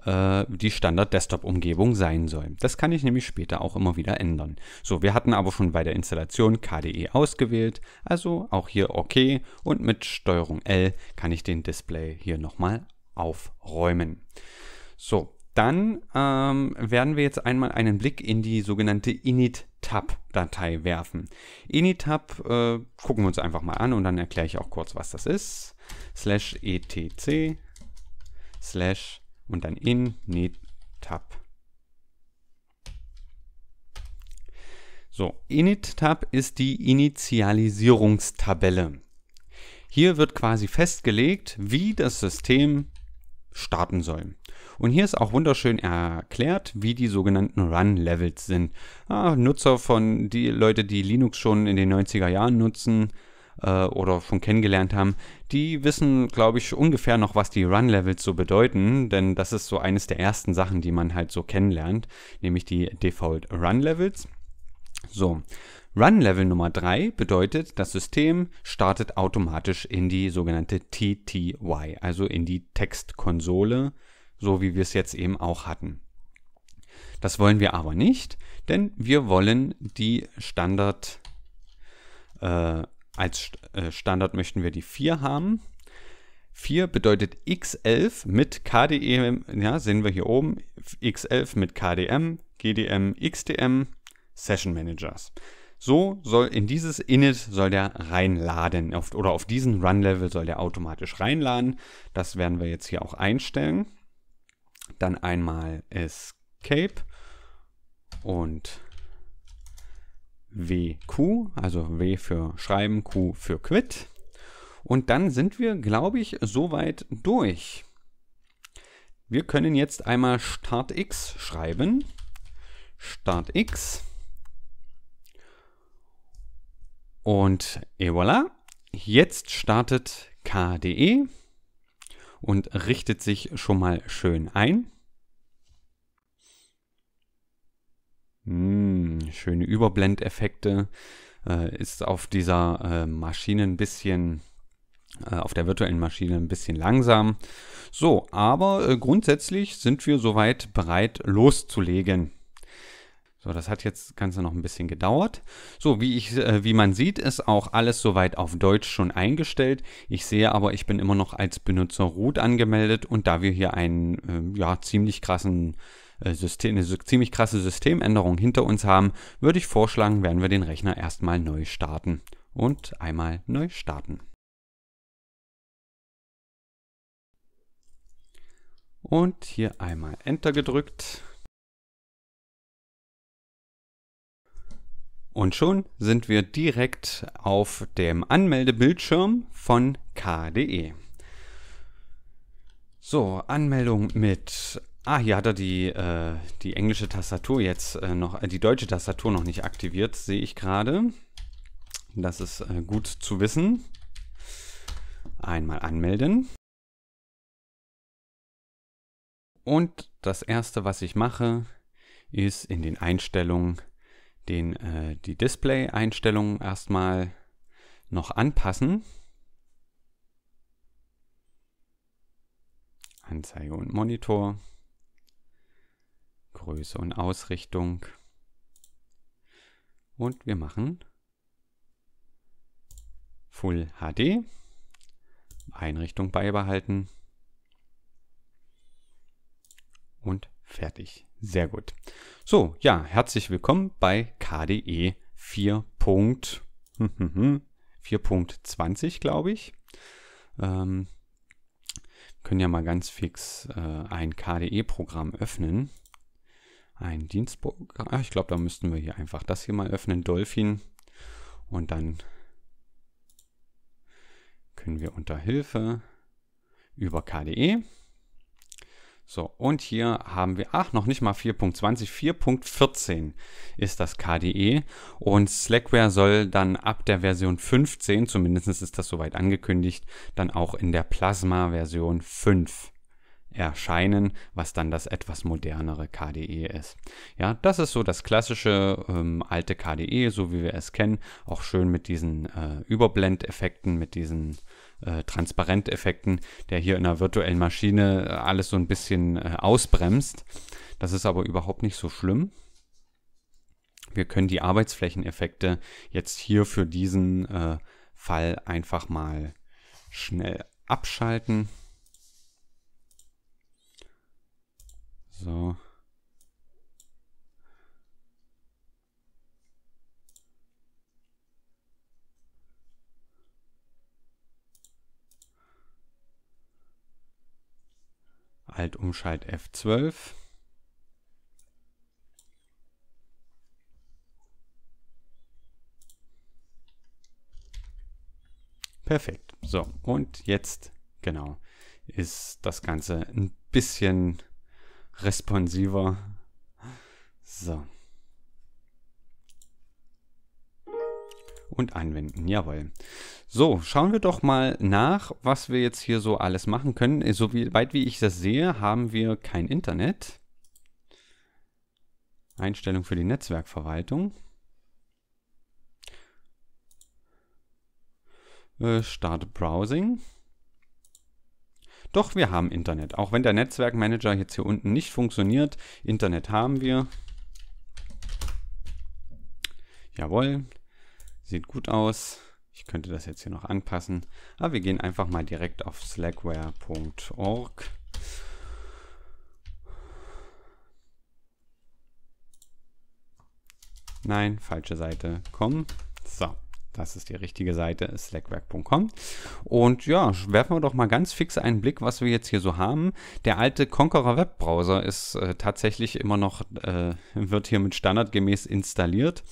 Äh, die Standard-Desktop-Umgebung sein soll. Das kann ich nämlich später auch immer wieder ändern. So, wir hatten aber schon bei der Installation KDE ausgewählt, also auch hier OK und mit STRG L kann ich den Display hier nochmal aufräumen. So, dann ähm, werden wir jetzt einmal einen Blick in die sogenannte inittab-Datei werfen. Inittab äh, gucken wir uns einfach mal an und dann erkläre ich auch kurz, was das ist. Slash etc slash und dann in Init Tab. So, Init Tab ist die Initialisierungstabelle. Hier wird quasi festgelegt, wie das System starten soll. Und hier ist auch wunderschön erklärt, wie die sogenannten Run-Levels sind. Ah, Nutzer von die Leute, die Linux schon in den 90er Jahren nutzen, äh, oder schon kennengelernt haben, die wissen, glaube ich, ungefähr noch, was die Run-Levels so bedeuten, denn das ist so eines der ersten Sachen, die man halt so kennenlernt, nämlich die Default Run-Levels. So, Run Level Nummer 3 bedeutet, das System startet automatisch in die sogenannte TTY, also in die Textkonsole, so wie wir es jetzt eben auch hatten. Das wollen wir aber nicht, denn wir wollen die Standard äh, als äh, Standard möchten wir die 4 haben. 4 bedeutet x11 mit KDM, e ja, sehen wir hier oben, x11 mit KDM, GDM, XDM, Session Managers. So soll in dieses Init soll der reinladen auf, oder auf diesen Run-Level soll der automatisch reinladen. Das werden wir jetzt hier auch einstellen. Dann einmal Escape und WQ, also W für Schreiben, Q für Quit. Und dann sind wir, glaube ich, soweit durch. Wir können jetzt einmal Start X schreiben. Start X. Und et voilà. Jetzt startet KDE und richtet sich schon mal schön ein. Mm, schöne Überblendeffekte. Äh, ist auf dieser äh, Maschine ein bisschen, äh, auf der virtuellen Maschine ein bisschen langsam. So, aber äh, grundsätzlich sind wir soweit bereit loszulegen. So, das hat jetzt Ganze noch ein bisschen gedauert. So, wie, ich, äh, wie man sieht, ist auch alles soweit auf Deutsch schon eingestellt. Ich sehe aber, ich bin immer noch als Benutzer root angemeldet und da wir hier einen äh, ja, ziemlich krassen äh, System, eine ziemlich krasse Systemänderung hinter uns haben, würde ich vorschlagen, werden wir den Rechner erstmal neu starten. Und einmal neu starten. Und hier einmal Enter gedrückt. Und schon sind wir direkt auf dem Anmeldebildschirm von KDE. So, Anmeldung mit Ah, hier hat er die, äh, die englische Tastatur jetzt äh, noch, äh, die deutsche Tastatur noch nicht aktiviert, sehe ich gerade. Das ist äh, gut zu wissen. Einmal anmelden. Und das erste, was ich mache, ist in den Einstellungen den, äh, die Display-Einstellungen erstmal noch anpassen. Anzeige und Monitor. Größe und Ausrichtung. Und wir machen Full HD. Einrichtung beibehalten. Und fertig. Sehr gut. So, ja, herzlich willkommen bei KDE 4.20, glaube ich. Ähm, können ja mal ganz fix äh, ein KDE-Programm öffnen ein Dienstprogramm. Ah, ich glaube, da müssten wir hier einfach das hier mal öffnen, Dolphin. Und dann können wir unter Hilfe über KDE. So, und hier haben wir, ach, noch nicht mal 4.20, 4.14 ist das KDE. Und Slackware soll dann ab der Version 15, zumindest ist das soweit angekündigt, dann auch in der Plasma-Version 5 erscheinen, was dann das etwas modernere KDE ist. Ja, das ist so das klassische ähm, alte KDE, so wie wir es kennen, auch schön mit diesen äh, Überblendeffekten, mit diesen äh, Transparenteffekten, der hier in der virtuellen Maschine äh, alles so ein bisschen äh, ausbremst. Das ist aber überhaupt nicht so schlimm. Wir können die Arbeitsflächeneffekte jetzt hier für diesen äh, Fall einfach mal schnell abschalten. So. Alt Umschalt F12. Perfekt. So, und jetzt, genau, ist das Ganze ein bisschen responsiver. So. Und anwenden, jawohl. So, schauen wir doch mal nach, was wir jetzt hier so alles machen können. Äh, so weit wie ich das sehe, haben wir kein Internet. Einstellung für die Netzwerkverwaltung. Äh, Start Browsing. Doch, wir haben Internet. Auch wenn der Netzwerkmanager jetzt hier unten nicht funktioniert, Internet haben wir. Jawohl, sieht gut aus. Ich könnte das jetzt hier noch anpassen. Aber wir gehen einfach mal direkt auf slackware.org. Nein, falsche Seite. Komm. So. Das ist die richtige Seite, slackwerk.com. Und ja, werfen wir doch mal ganz fix einen Blick, was wir jetzt hier so haben. Der alte Conqueror Webbrowser ist äh, tatsächlich immer noch, äh, wird hier mit standardgemäß installiert.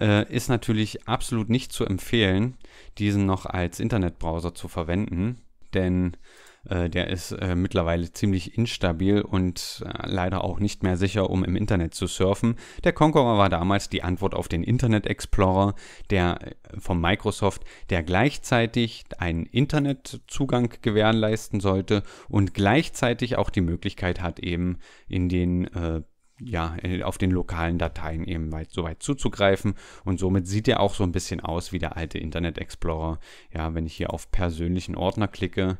Äh, ist natürlich absolut nicht zu empfehlen, diesen noch als Internetbrowser zu verwenden, denn äh, der ist äh, mittlerweile ziemlich instabil und äh, leider auch nicht mehr sicher, um im Internet zu surfen. Der Conqueror war damals die Antwort auf den Internet Explorer, der äh, von Microsoft, der gleichzeitig einen Internetzugang gewährleisten sollte und gleichzeitig auch die Möglichkeit hat, eben in den äh, ja, auf den lokalen Dateien eben weit, so weit zuzugreifen. Und somit sieht er auch so ein bisschen aus wie der alte Internet Explorer. Ja, wenn ich hier auf persönlichen Ordner klicke,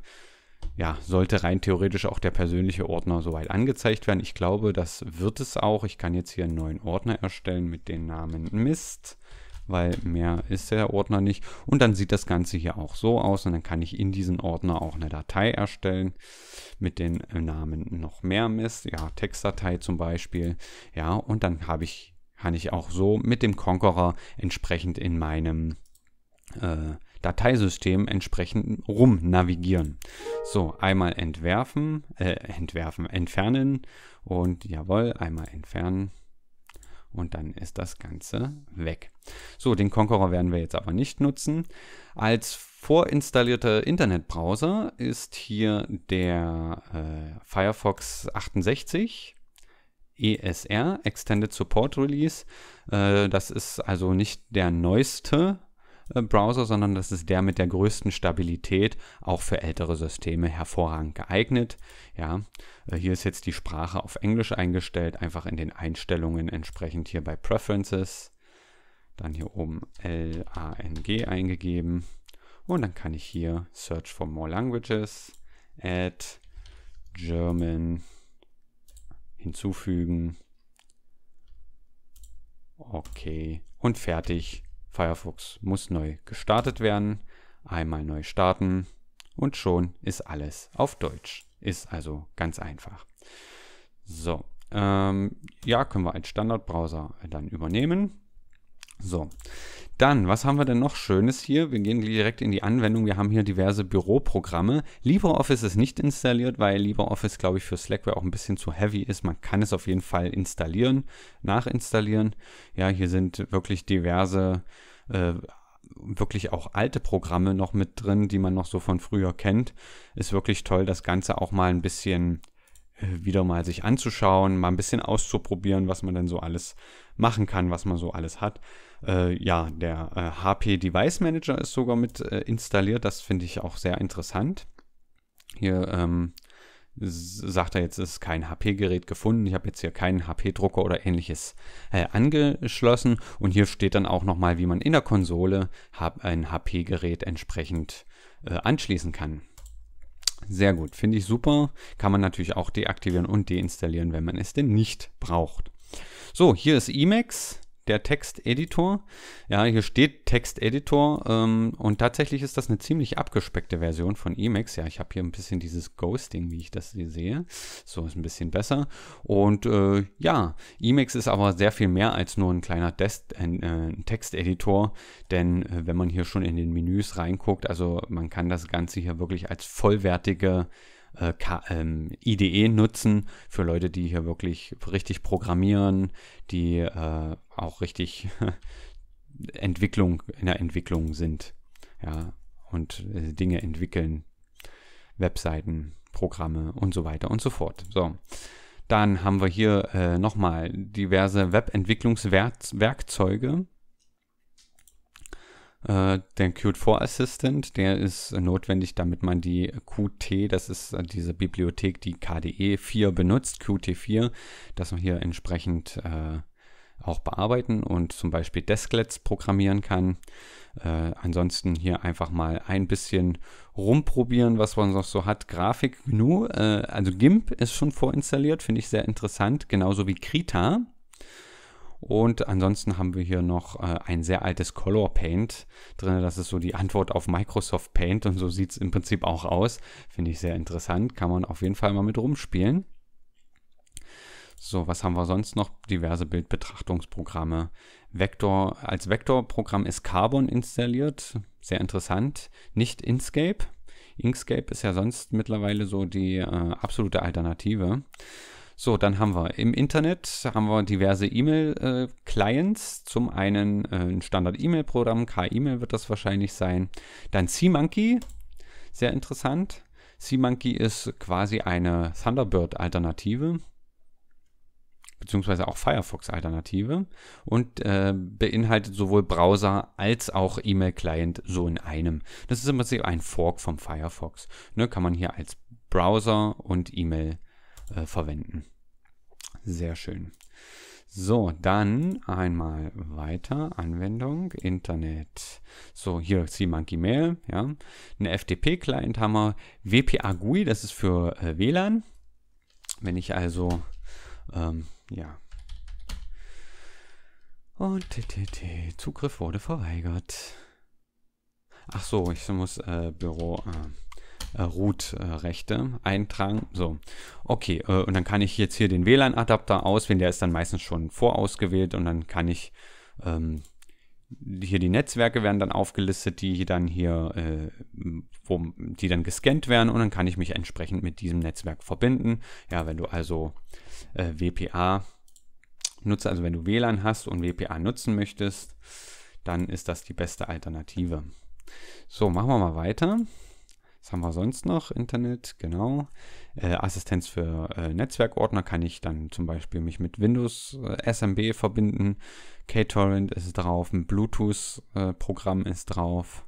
ja, sollte rein theoretisch auch der persönliche Ordner soweit angezeigt werden. Ich glaube, das wird es auch. Ich kann jetzt hier einen neuen Ordner erstellen mit dem Namen Mist, weil mehr ist der Ordner nicht. Und dann sieht das Ganze hier auch so aus und dann kann ich in diesen Ordner auch eine Datei erstellen mit den Namen noch mehr Mist, ja, Textdatei zum Beispiel. Ja, und dann habe ich, kann ich auch so mit dem Conqueror entsprechend in meinem äh, Dateisystem entsprechend rum navigieren. So, einmal entwerfen, äh, entwerfen, entfernen und jawohl, einmal entfernen und dann ist das Ganze weg. So, den Conqueror werden wir jetzt aber nicht nutzen. Als vorinstallierter Internetbrowser ist hier der äh, Firefox 68 ESR, Extended Support Release. Äh, das ist also nicht der neueste äh, Browser, sondern das ist der mit der größten Stabilität, auch für ältere Systeme hervorragend geeignet. Ja, äh, hier ist jetzt die Sprache auf Englisch eingestellt, einfach in den Einstellungen entsprechend hier bei Preferences, dann hier oben LANG eingegeben und dann kann ich hier Search for More Languages, Add, German hinzufügen. Okay und fertig Firefox muss neu gestartet werden. Einmal neu starten und schon ist alles auf Deutsch. Ist also ganz einfach. So, ähm, ja, können wir als Standardbrowser dann übernehmen. So, dann, was haben wir denn noch Schönes hier? Wir gehen direkt in die Anwendung. Wir haben hier diverse Büroprogramme. LibreOffice ist nicht installiert, weil LibreOffice, glaube ich, für Slackware auch ein bisschen zu heavy ist. Man kann es auf jeden Fall installieren, nachinstallieren. Ja, hier sind wirklich diverse, äh, wirklich auch alte Programme noch mit drin, die man noch so von früher kennt. Ist wirklich toll, das Ganze auch mal ein bisschen äh, wieder mal sich anzuschauen, mal ein bisschen auszuprobieren, was man denn so alles machen kann, was man so alles hat. Äh, ja, der äh, HP Device Manager ist sogar mit äh, installiert. Das finde ich auch sehr interessant. Hier ähm, sagt er jetzt, es ist kein HP-Gerät gefunden. Ich habe jetzt hier keinen HP-Drucker oder ähnliches äh, angeschlossen. Und hier steht dann auch nochmal, wie man in der Konsole ein HP-Gerät entsprechend äh, anschließen kann. Sehr gut, finde ich super. Kann man natürlich auch deaktivieren und deinstallieren, wenn man es denn nicht braucht. So, hier ist Emacs der Texteditor. Ja, hier steht Texteditor ähm, und tatsächlich ist das eine ziemlich abgespeckte Version von Emacs. Ja, ich habe hier ein bisschen dieses Ghosting, wie ich das hier sehe. So ist ein bisschen besser. Und äh, ja, Emacs ist aber sehr viel mehr als nur ein kleiner Dest ein, äh, ein Texteditor, denn äh, wenn man hier schon in den Menüs reinguckt, also man kann das Ganze hier wirklich als vollwertige äh, ähm, IDE nutzen für Leute, die hier wirklich richtig programmieren, die äh, auch richtig Entwicklung in der Entwicklung sind, ja und äh, Dinge entwickeln, Webseiten, Programme und so weiter und so fort. So. Dann haben wir hier äh, nochmal diverse Webentwicklungswerkzeuge. Äh, der Qt4 Assistant, der ist notwendig, damit man die Qt, das ist äh, diese Bibliothek, die KDE 4 benutzt, Qt4, dass man hier entsprechend äh, auch bearbeiten und zum Beispiel Desklets programmieren kann. Äh, ansonsten hier einfach mal ein bisschen rumprobieren, was man noch so hat. Grafik GNU, äh, also GIMP ist schon vorinstalliert, finde ich sehr interessant, genauso wie Krita. Und ansonsten haben wir hier noch äh, ein sehr altes Color Paint drin. Das ist so die Antwort auf Microsoft Paint und so sieht es im Prinzip auch aus. Finde ich sehr interessant. Kann man auf jeden Fall mal mit rumspielen. So, was haben wir sonst noch? Diverse Bildbetrachtungsprogramme. Vector, als Vektorprogramm ist Carbon installiert. Sehr interessant. Nicht Inkscape. Inkscape ist ja sonst mittlerweile so die äh, absolute Alternative. So, dann haben wir im Internet haben wir diverse E-Mail-Clients. Äh, Zum einen äh, ein Standard-E-Mail-Programm, K-E-Mail wird das wahrscheinlich sein. Dann SeaMonkey, sehr interessant. SeaMonkey ist quasi eine Thunderbird-Alternative beziehungsweise auch Firefox-Alternative und äh, beinhaltet sowohl Browser als auch E-Mail-Client so in einem. Das ist im Prinzip ein Fork vom Firefox. Ne, kann man hier als Browser und E-Mail client äh, verwenden. Sehr schön. So, dann einmal weiter, Anwendung, Internet. So, hier sieht man Gmail, ja. Eine FTP-Client haben wir, WPA-GUI, das ist für äh, WLAN. Wenn ich also, ähm, ja. Und TTT, Zugriff wurde verweigert. Ach so, ich muss äh, Büro... Äh, äh, Root-Rechte eintragen. So, okay, äh, und dann kann ich jetzt hier den WLAN-Adapter auswählen, der ist dann meistens schon vorausgewählt und dann kann ich ähm, hier die Netzwerke werden dann aufgelistet, die dann hier, äh, wo, die dann gescannt werden und dann kann ich mich entsprechend mit diesem Netzwerk verbinden. Ja, wenn du also äh, WPA nutzt, also wenn du WLAN hast und WPA nutzen möchtest, dann ist das die beste Alternative. So, machen wir mal weiter. Was haben wir sonst noch? Internet, genau. Äh, Assistenz für äh, Netzwerkordner kann ich dann zum Beispiel mich mit Windows äh, SMB verbinden. KTorrent ist drauf, ein Bluetooth-Programm äh, ist drauf.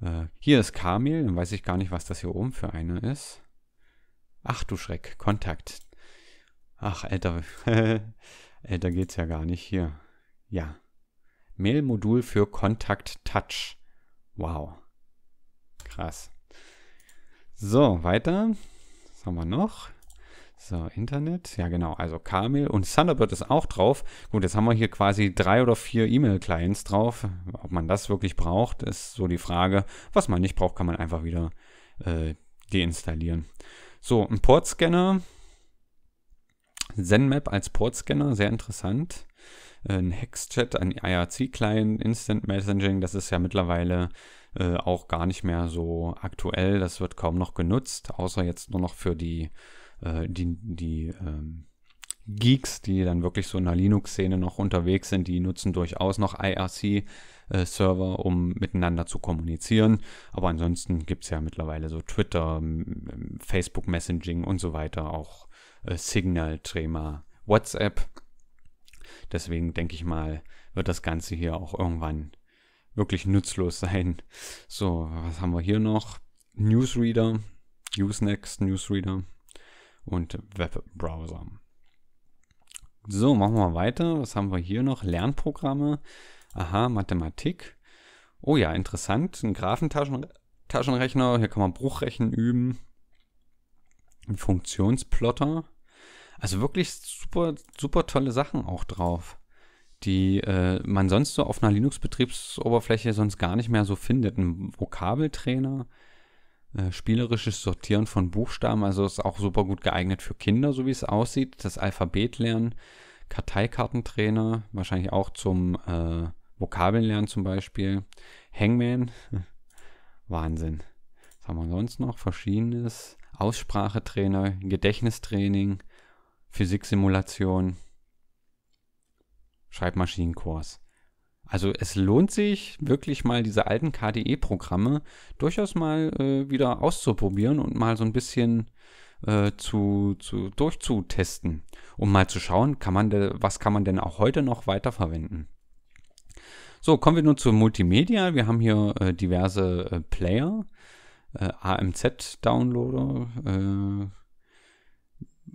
Äh, hier ist Kamel, dann weiß ich gar nicht, was das hier oben für eine ist. Ach du Schreck, Kontakt. Ach, älter, älter geht's ja gar nicht hier. Ja. Mail-Modul für Kontakt Touch. Wow. Krass. So, weiter. Was haben wir noch? So, Internet. Ja, genau. Also Kamel und Thunderbird ist auch drauf. Gut, jetzt haben wir hier quasi drei oder vier E-Mail-Clients drauf. Ob man das wirklich braucht, ist so die Frage. Was man nicht braucht, kann man einfach wieder äh, deinstallieren. So, ein Portscanner. ZenMap als Portscanner, sehr interessant. Äh, ein Hexchat, ein IRC-Client, Instant Messaging, das ist ja mittlerweile äh, auch gar nicht mehr so aktuell. Das wird kaum noch genutzt, außer jetzt nur noch für die, äh, die, die ähm, Geeks, die dann wirklich so in der Linux-Szene noch unterwegs sind, die nutzen durchaus noch IRC-Server, äh, um miteinander zu kommunizieren. Aber ansonsten gibt es ja mittlerweile so Twitter, Facebook Messaging und so weiter, auch äh, Signal, Trema, WhatsApp. Deswegen denke ich mal, wird das Ganze hier auch irgendwann wirklich nutzlos sein. So, was haben wir hier noch? Newsreader, Usenext, Newsreader und Webbrowser. So, machen wir weiter. Was haben wir hier noch? Lernprogramme. Aha, Mathematik. Oh ja, interessant. Ein Graphentaschenrechner. Hier kann man Bruchrechen üben. Ein Funktionsplotter. Also wirklich super, super tolle Sachen auch drauf die äh, man sonst so auf einer Linux-Betriebsoberfläche sonst gar nicht mehr so findet. Ein Vokabeltrainer, äh, spielerisches Sortieren von Buchstaben, also ist auch super gut geeignet für Kinder, so wie es aussieht. Das Alphabet lernen, Karteikartentrainer, wahrscheinlich auch zum äh, Vokabeln zum Beispiel. Hangman, Wahnsinn. Was haben wir sonst noch? Verschiedenes. Aussprachetrainer, Gedächtnistraining, Physiksimulation. Schreibmaschinenkurs. Also es lohnt sich wirklich mal diese alten KDE-Programme durchaus mal äh, wieder auszuprobieren und mal so ein bisschen äh, zu, zu, durchzutesten, um mal zu schauen, kann man de, was kann man denn auch heute noch weiterverwenden. So, kommen wir nun zu Multimedia. Wir haben hier äh, diverse äh, Player, äh, AMZ-Downloader, äh,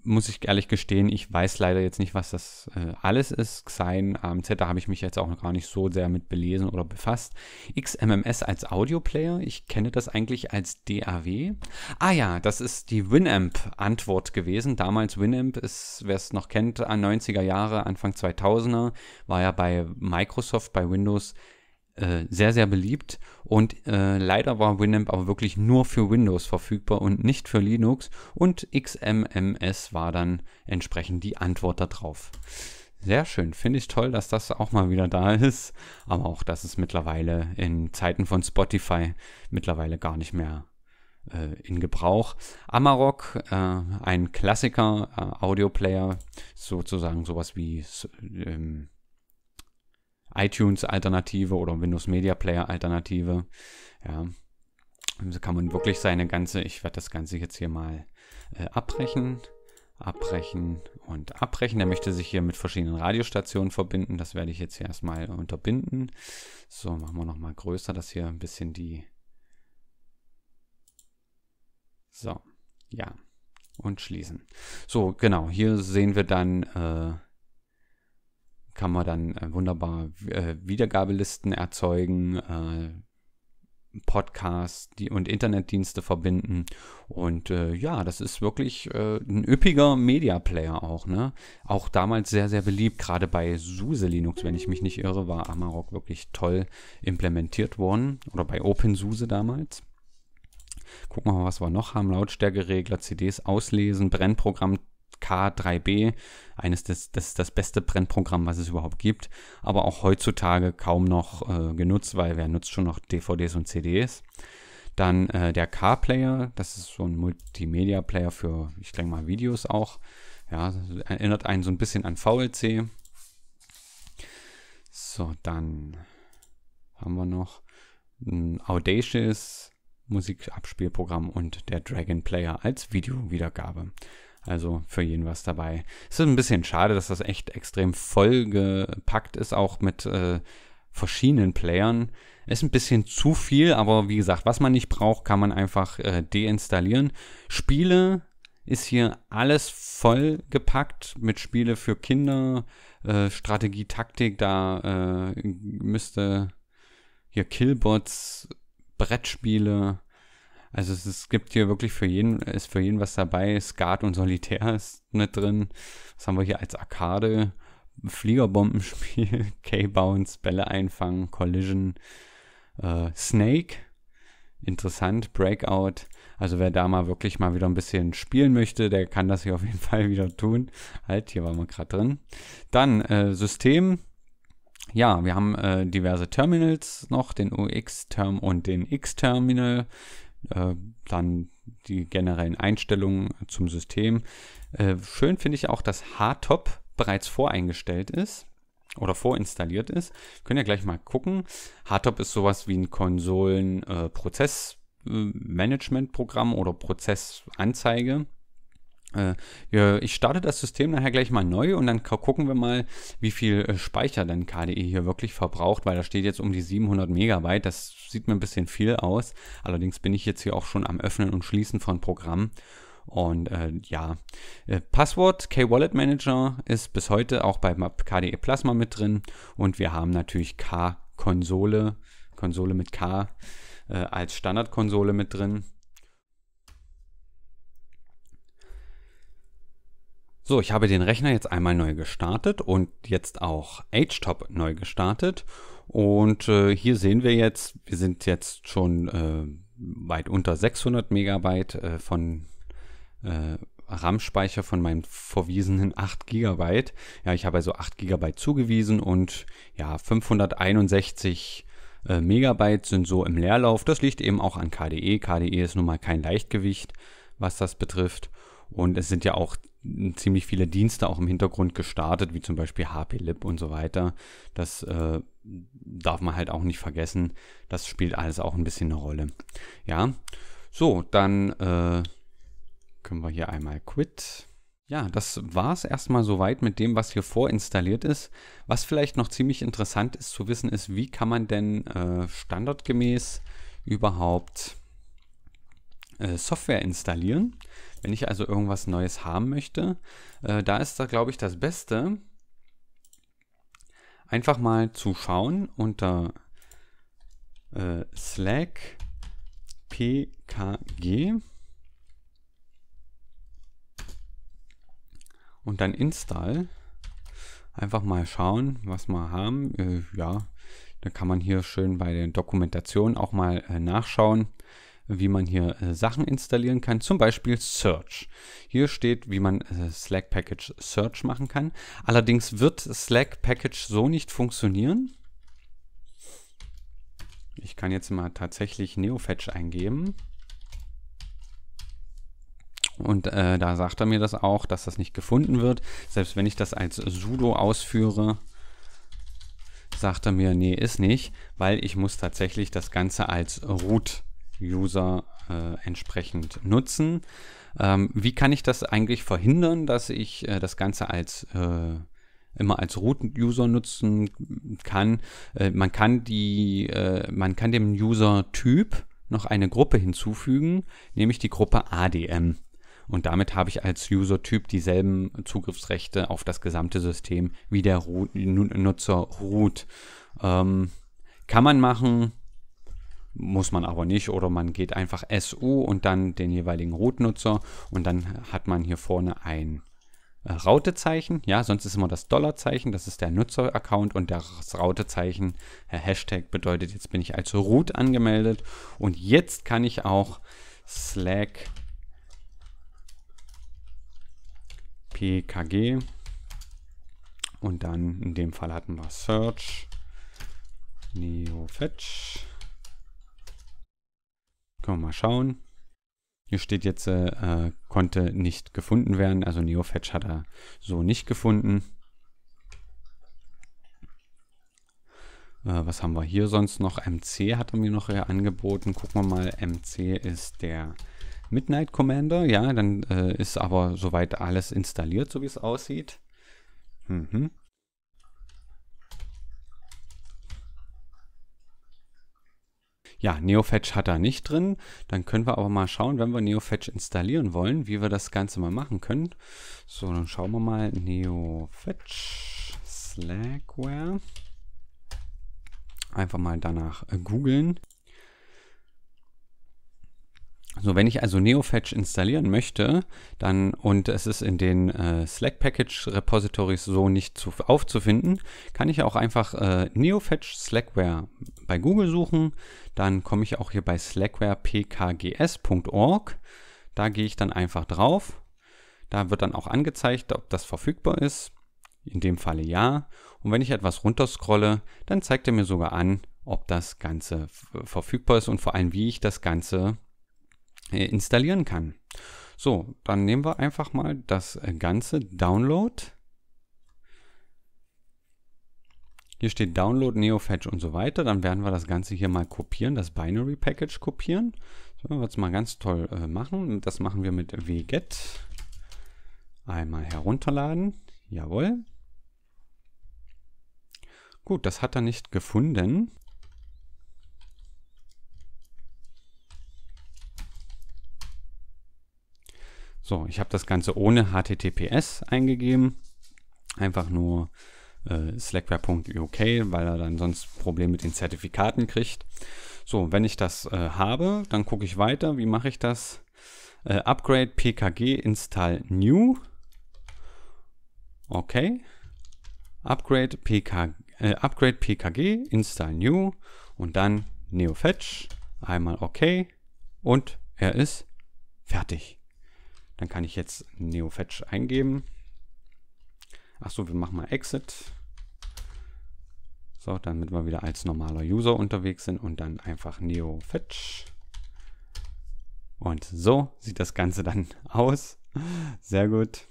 muss ich ehrlich gestehen, ich weiß leider jetzt nicht, was das äh, alles ist. Xein, AMZ, da habe ich mich jetzt auch noch gar nicht so sehr mit belesen oder befasst. XMMS als Audioplayer, ich kenne das eigentlich als DAW. Ah ja, das ist die Winamp-Antwort gewesen. Damals Winamp ist, wer es noch kennt, an 90er Jahre, Anfang 2000er, war ja bei Microsoft, bei Windows äh, sehr, sehr beliebt. Und äh, leider war Winamp aber wirklich nur für Windows verfügbar und nicht für Linux. Und XMMS war dann entsprechend die Antwort darauf. Sehr schön, finde ich toll, dass das auch mal wieder da ist. Aber auch, dass es mittlerweile in Zeiten von Spotify mittlerweile gar nicht mehr äh, in Gebrauch. Amarok, äh, ein Klassiker, äh, Audioplayer, sozusagen sowas wie ähm, iTunes-Alternative oder Windows Media Player-Alternative. Ja, so also kann man wirklich seine ganze, ich werde das Ganze jetzt hier mal äh, abbrechen, abbrechen und abbrechen. Er möchte sich hier mit verschiedenen Radiostationen verbinden. Das werde ich jetzt hier erstmal unterbinden. So, machen wir nochmal größer, dass hier ein bisschen die... So, ja. Und schließen. So, genau, hier sehen wir dann... Äh, kann man dann äh, wunderbar äh, Wiedergabelisten erzeugen, äh, Podcasts und Internetdienste verbinden. Und äh, ja, das ist wirklich äh, ein üppiger Media Player auch. Ne? Auch damals sehr, sehr beliebt, gerade bei SUSE Linux, wenn ich mich nicht irre, war Amarok wirklich toll implementiert worden. Oder bei OpenSUSE damals. Gucken wir mal, was wir noch haben. Lautstärkeregler, CDs auslesen, Brennprogramm K3B. Eines des, das ist das beste Brennprogramm, was es überhaupt gibt. Aber auch heutzutage kaum noch äh, genutzt, weil wer nutzt schon noch DVDs und CDs. Dann äh, der K-Player, das ist so ein Multimedia-Player für, ich denke mal, Videos auch. Ja, erinnert einen so ein bisschen an VLC. So, dann haben wir noch ein Audacious Musikabspielprogramm und der Dragon Player als Videowiedergabe. Also für jeden was dabei. Es ist ein bisschen schade, dass das echt extrem vollgepackt ist, auch mit äh, verschiedenen Playern. Ist ein bisschen zu viel, aber wie gesagt, was man nicht braucht, kann man einfach äh, deinstallieren. Spiele ist hier alles vollgepackt mit Spiele für Kinder, äh, Strategie, Taktik. Da äh, müsste hier Killbots, Brettspiele, also es, es, gibt hier wirklich für jeden, ist für jeden was dabei. Skat und Solitär ist mit drin. Was haben wir hier als Arcade? Fliegerbombenspiel, K-Bounce, Bälle einfangen, Collision, äh, Snake, interessant, Breakout. Also wer da mal wirklich mal wieder ein bisschen spielen möchte, der kann das hier auf jeden Fall wieder tun. Halt, hier waren wir gerade drin. Dann äh, System. Ja, wir haben äh, diverse Terminals noch, den UX-Term und den X-Terminal. Äh, dann die generellen Einstellungen zum System. Äh, schön finde ich auch, dass Hardtop bereits voreingestellt ist oder vorinstalliert ist. Können ja gleich mal gucken. Hardtop ist sowas wie ein Konsolen-Prozessmanagement-Programm äh, oder Prozessanzeige. Äh, ich starte das System nachher gleich mal neu und dann gucken wir mal, wie viel äh, Speicher denn KDE hier wirklich verbraucht, weil da steht jetzt um die 700 Megabyte. Das sieht mir ein bisschen viel aus. Allerdings bin ich jetzt hier auch schon am Öffnen und Schließen von Programmen. Und äh, ja, äh, Passwort K-Wallet Manager ist bis heute auch bei KDE Plasma mit drin. Und wir haben natürlich K-Konsole, Konsole mit K äh, als Standardkonsole mit drin. So, ich habe den Rechner jetzt einmal neu gestartet und jetzt auch HTOP neu gestartet. Und äh, hier sehen wir jetzt, wir sind jetzt schon äh, weit unter 600 Megabyte äh, von äh, RAM-Speicher von meinem verwiesenen 8 Gigabyte. Ja, ich habe also 8 Gigabyte zugewiesen und ja, 561 äh, Megabyte sind so im Leerlauf. Das liegt eben auch an KDE. KDE ist nun mal kein Leichtgewicht, was das betrifft. Und es sind ja auch ziemlich viele Dienste auch im Hintergrund gestartet, wie zum Beispiel HP-Lib und so weiter. Das äh, darf man halt auch nicht vergessen. Das spielt alles auch ein bisschen eine Rolle. Ja, so, dann äh, können wir hier einmal Quit. Ja, das war es erstmal soweit mit dem, was hier vorinstalliert ist. Was vielleicht noch ziemlich interessant ist zu wissen, ist, wie kann man denn äh, standardgemäß überhaupt äh, Software installieren? Wenn ich also irgendwas Neues haben möchte, äh, da ist da, glaube ich, das Beste, einfach mal zu schauen unter äh, slack pkg und dann install. Einfach mal schauen, was wir haben. Äh, ja, da kann man hier schön bei der Dokumentation auch mal äh, nachschauen wie man hier äh, Sachen installieren kann, zum Beispiel Search. Hier steht, wie man äh, Slack Package Search machen kann. Allerdings wird Slack Package so nicht funktionieren. Ich kann jetzt mal tatsächlich NeoFetch eingeben. Und äh, da sagt er mir das auch, dass das nicht gefunden wird. Selbst wenn ich das als sudo ausführe, sagt er mir, nee, ist nicht, weil ich muss tatsächlich das Ganze als root User äh, entsprechend nutzen. Ähm, wie kann ich das eigentlich verhindern, dass ich äh, das Ganze als äh, immer als Root-User nutzen kann? Äh, man kann die, äh, man kann dem User-Typ noch eine Gruppe hinzufügen, nämlich die Gruppe ADM. Und damit habe ich als User-Typ dieselben Zugriffsrechte auf das gesamte System wie der Ru Nutzer Root. Ähm, kann man machen, muss man aber nicht oder man geht einfach SU und dann den jeweiligen Root-Nutzer und dann hat man hier vorne ein äh, Rautezeichen. Ja, sonst ist immer das Dollarzeichen, das ist der Nutzer-Account und das Rautezeichen, äh, Hashtag bedeutet, jetzt bin ich als Root angemeldet und jetzt kann ich auch Slack PKG und dann in dem Fall hatten wir Search, NeoFetch können wir mal schauen. Hier steht jetzt, äh, äh, konnte nicht gefunden werden. Also Neofetch hat er so nicht gefunden. Äh, was haben wir hier sonst noch? MC hat er mir noch äh, angeboten. Gucken wir mal. MC ist der Midnight Commander. Ja, dann äh, ist aber soweit alles installiert, so wie es aussieht. Mhm. Ja, NeoFetch hat er nicht drin. Dann können wir aber mal schauen, wenn wir NeoFetch installieren wollen, wie wir das Ganze mal machen können. So, dann schauen wir mal NeoFetch Slackware. Einfach mal danach äh, googeln. So, wenn ich also NeoFetch installieren möchte, dann und es ist in den äh, Slack Package Repositories so nicht zu, aufzufinden, kann ich auch einfach äh, NeoFetch Slackware bei Google suchen. Dann komme ich auch hier bei slackware.pkgs.org. Da gehe ich dann einfach drauf. Da wird dann auch angezeigt, ob das verfügbar ist. In dem Falle ja. Und wenn ich etwas runterscrolle, dann zeigt er mir sogar an, ob das Ganze verfügbar ist und vor allem, wie ich das Ganze äh, installieren kann. So, dann nehmen wir einfach mal das äh, ganze Download. Hier steht Download, Neofetch und so weiter. Dann werden wir das Ganze hier mal kopieren, das Binary Package kopieren. So, wir es mal ganz toll äh, machen. Das machen wir mit wget. Einmal herunterladen. Jawohl. Gut, das hat er nicht gefunden. So, ich habe das Ganze ohne HTTPS eingegeben. Einfach nur äh, slackware.uk, weil er dann sonst Probleme mit den Zertifikaten kriegt. So, wenn ich das äh, habe, dann gucke ich weiter. Wie mache ich das? Äh, Upgrade pkg install new. Okay. Upgrade, PK, äh, Upgrade pkg install new und dann neofetch. Einmal okay und er ist fertig. Dann kann ich jetzt NeoFetch eingeben. Achso, wir machen mal Exit. So, damit wir wieder als normaler User unterwegs sind und dann einfach NeoFetch. Und so sieht das Ganze dann aus. Sehr gut.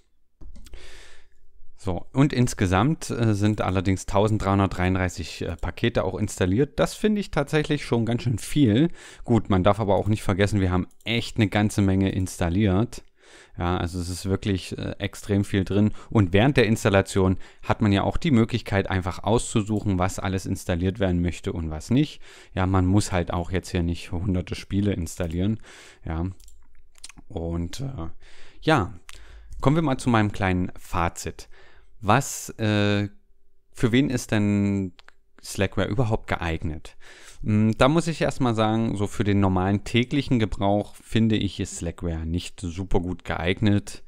So, und insgesamt äh, sind allerdings 1333 äh, Pakete auch installiert. Das finde ich tatsächlich schon ganz schön viel. Gut, man darf aber auch nicht vergessen, wir haben echt eine ganze Menge installiert. Ja, also es ist wirklich äh, extrem viel drin. Und während der Installation hat man ja auch die Möglichkeit, einfach auszusuchen, was alles installiert werden möchte und was nicht. Ja, man muss halt auch jetzt hier nicht hunderte Spiele installieren. Ja, und äh, ja, kommen wir mal zu meinem kleinen Fazit. Was äh, für wen ist denn Slackware überhaupt geeignet? Mm, da muss ich erstmal sagen, so für den normalen täglichen Gebrauch finde ich ist Slackware nicht super gut geeignet,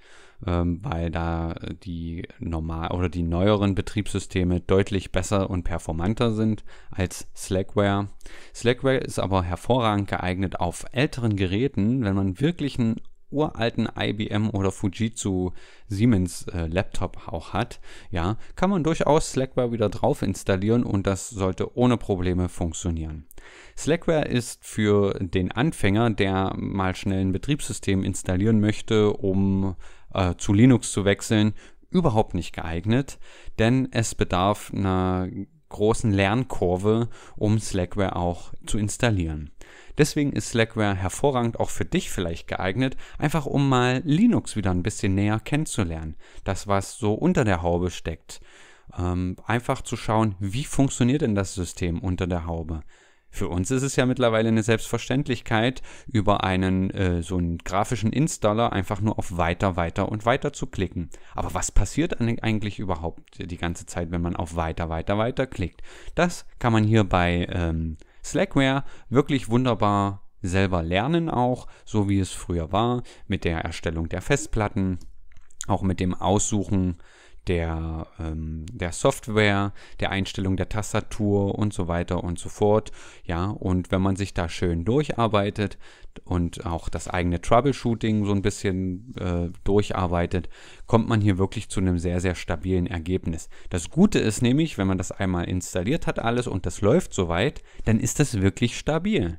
ähm, weil da die normal oder die neueren Betriebssysteme deutlich besser und performanter sind als Slackware. Slackware ist aber hervorragend geeignet auf älteren Geräten, wenn man wirklich ein uralten IBM oder Fujitsu Siemens äh, Laptop auch hat, ja, kann man durchaus Slackware wieder drauf installieren und das sollte ohne Probleme funktionieren. Slackware ist für den Anfänger, der mal schnell ein Betriebssystem installieren möchte, um äh, zu Linux zu wechseln, überhaupt nicht geeignet, denn es bedarf einer großen Lernkurve, um Slackware auch zu installieren. Deswegen ist Slackware hervorragend auch für dich vielleicht geeignet, einfach um mal Linux wieder ein bisschen näher kennenzulernen. Das, was so unter der Haube steckt. Ähm, einfach zu schauen, wie funktioniert denn das System unter der Haube. Für uns ist es ja mittlerweile eine Selbstverständlichkeit, über einen äh, so einen grafischen Installer einfach nur auf weiter, weiter und weiter zu klicken. Aber was passiert eigentlich überhaupt die ganze Zeit, wenn man auf weiter, weiter, weiter klickt? Das kann man hier bei ähm, Slackware wirklich wunderbar selber lernen auch, so wie es früher war, mit der Erstellung der Festplatten, auch mit dem Aussuchen der, ähm, der Software, der Einstellung der Tastatur und so weiter und so fort. Ja, und wenn man sich da schön durcharbeitet und auch das eigene Troubleshooting so ein bisschen äh, durcharbeitet, kommt man hier wirklich zu einem sehr, sehr stabilen Ergebnis. Das Gute ist nämlich, wenn man das einmal installiert hat alles und das läuft soweit, dann ist das wirklich stabil.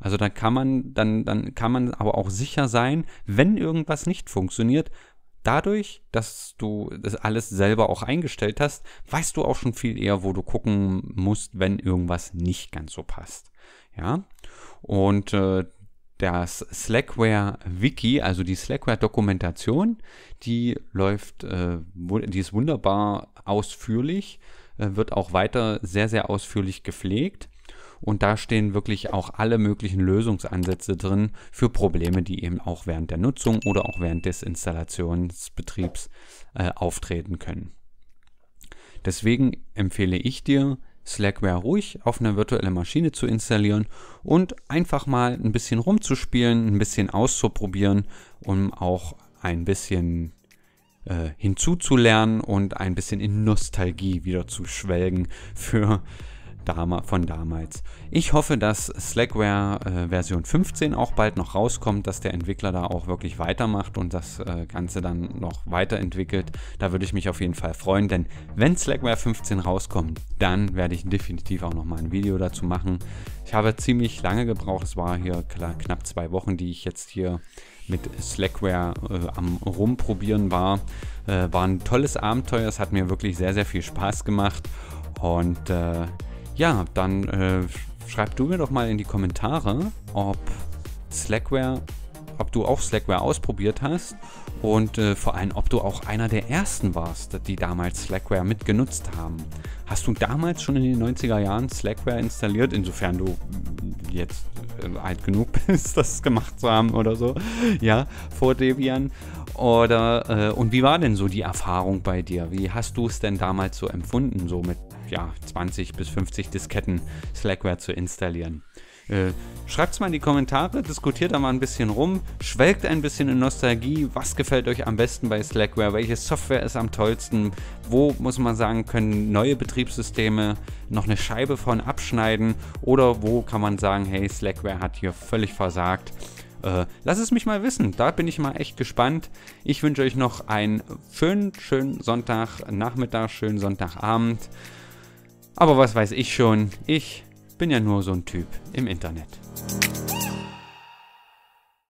Also da kann man, dann, dann kann man aber auch sicher sein, wenn irgendwas nicht funktioniert, dadurch, dass du das alles selber auch eingestellt hast, weißt du auch schon viel eher, wo du gucken musst, wenn irgendwas nicht ganz so passt. Ja, und äh, das Slackware-Wiki, also die Slackware-Dokumentation, die läuft, äh, die ist wunderbar ausführlich, äh, wird auch weiter sehr, sehr ausführlich gepflegt. Und da stehen wirklich auch alle möglichen Lösungsansätze drin für Probleme, die eben auch während der Nutzung oder auch während des Installationsbetriebs äh, auftreten können. Deswegen empfehle ich dir, Slackware ruhig auf einer virtuellen Maschine zu installieren und einfach mal ein bisschen rumzuspielen, ein bisschen auszuprobieren, um auch ein bisschen äh, hinzuzulernen und ein bisschen in Nostalgie wieder zu schwelgen für von damals. Ich hoffe, dass Slackware äh, Version 15 auch bald noch rauskommt, dass der Entwickler da auch wirklich weitermacht und das äh, Ganze dann noch weiterentwickelt. Da würde ich mich auf jeden Fall freuen, denn wenn Slackware 15 rauskommt, dann werde ich definitiv auch nochmal ein Video dazu machen. Ich habe ziemlich lange gebraucht, es war hier klar, knapp zwei Wochen, die ich jetzt hier mit Slackware äh, am Rumprobieren war. Äh, war ein tolles Abenteuer, es hat mir wirklich sehr, sehr viel Spaß gemacht und äh, ja, dann äh, schreib du mir doch mal in die Kommentare, ob Slackware, ob du auch Slackware ausprobiert hast und äh, vor allem, ob du auch einer der ersten warst, die damals Slackware mitgenutzt haben. Hast du damals schon in den 90er Jahren Slackware installiert, insofern du jetzt äh, alt genug bist, das gemacht zu haben oder so, ja, vor Debian? Oder, äh, und wie war denn so die Erfahrung bei dir? Wie hast du es denn damals so empfunden, so mit ja, 20 bis 50 Disketten Slackware zu installieren. Äh, Schreibt es mal in die Kommentare, diskutiert da mal ein bisschen rum, schwelgt ein bisschen in Nostalgie. Was gefällt euch am besten bei Slackware? Welche Software ist am tollsten? Wo muss man sagen, können neue Betriebssysteme noch eine Scheibe von abschneiden? Oder wo kann man sagen, hey, Slackware hat hier völlig versagt? Äh, lass es mich mal wissen, da bin ich mal echt gespannt. Ich wünsche euch noch einen schönen, schönen Sonntagnachmittag, schönen Sonntagabend. Aber was weiß ich schon, ich bin ja nur so ein Typ im Internet.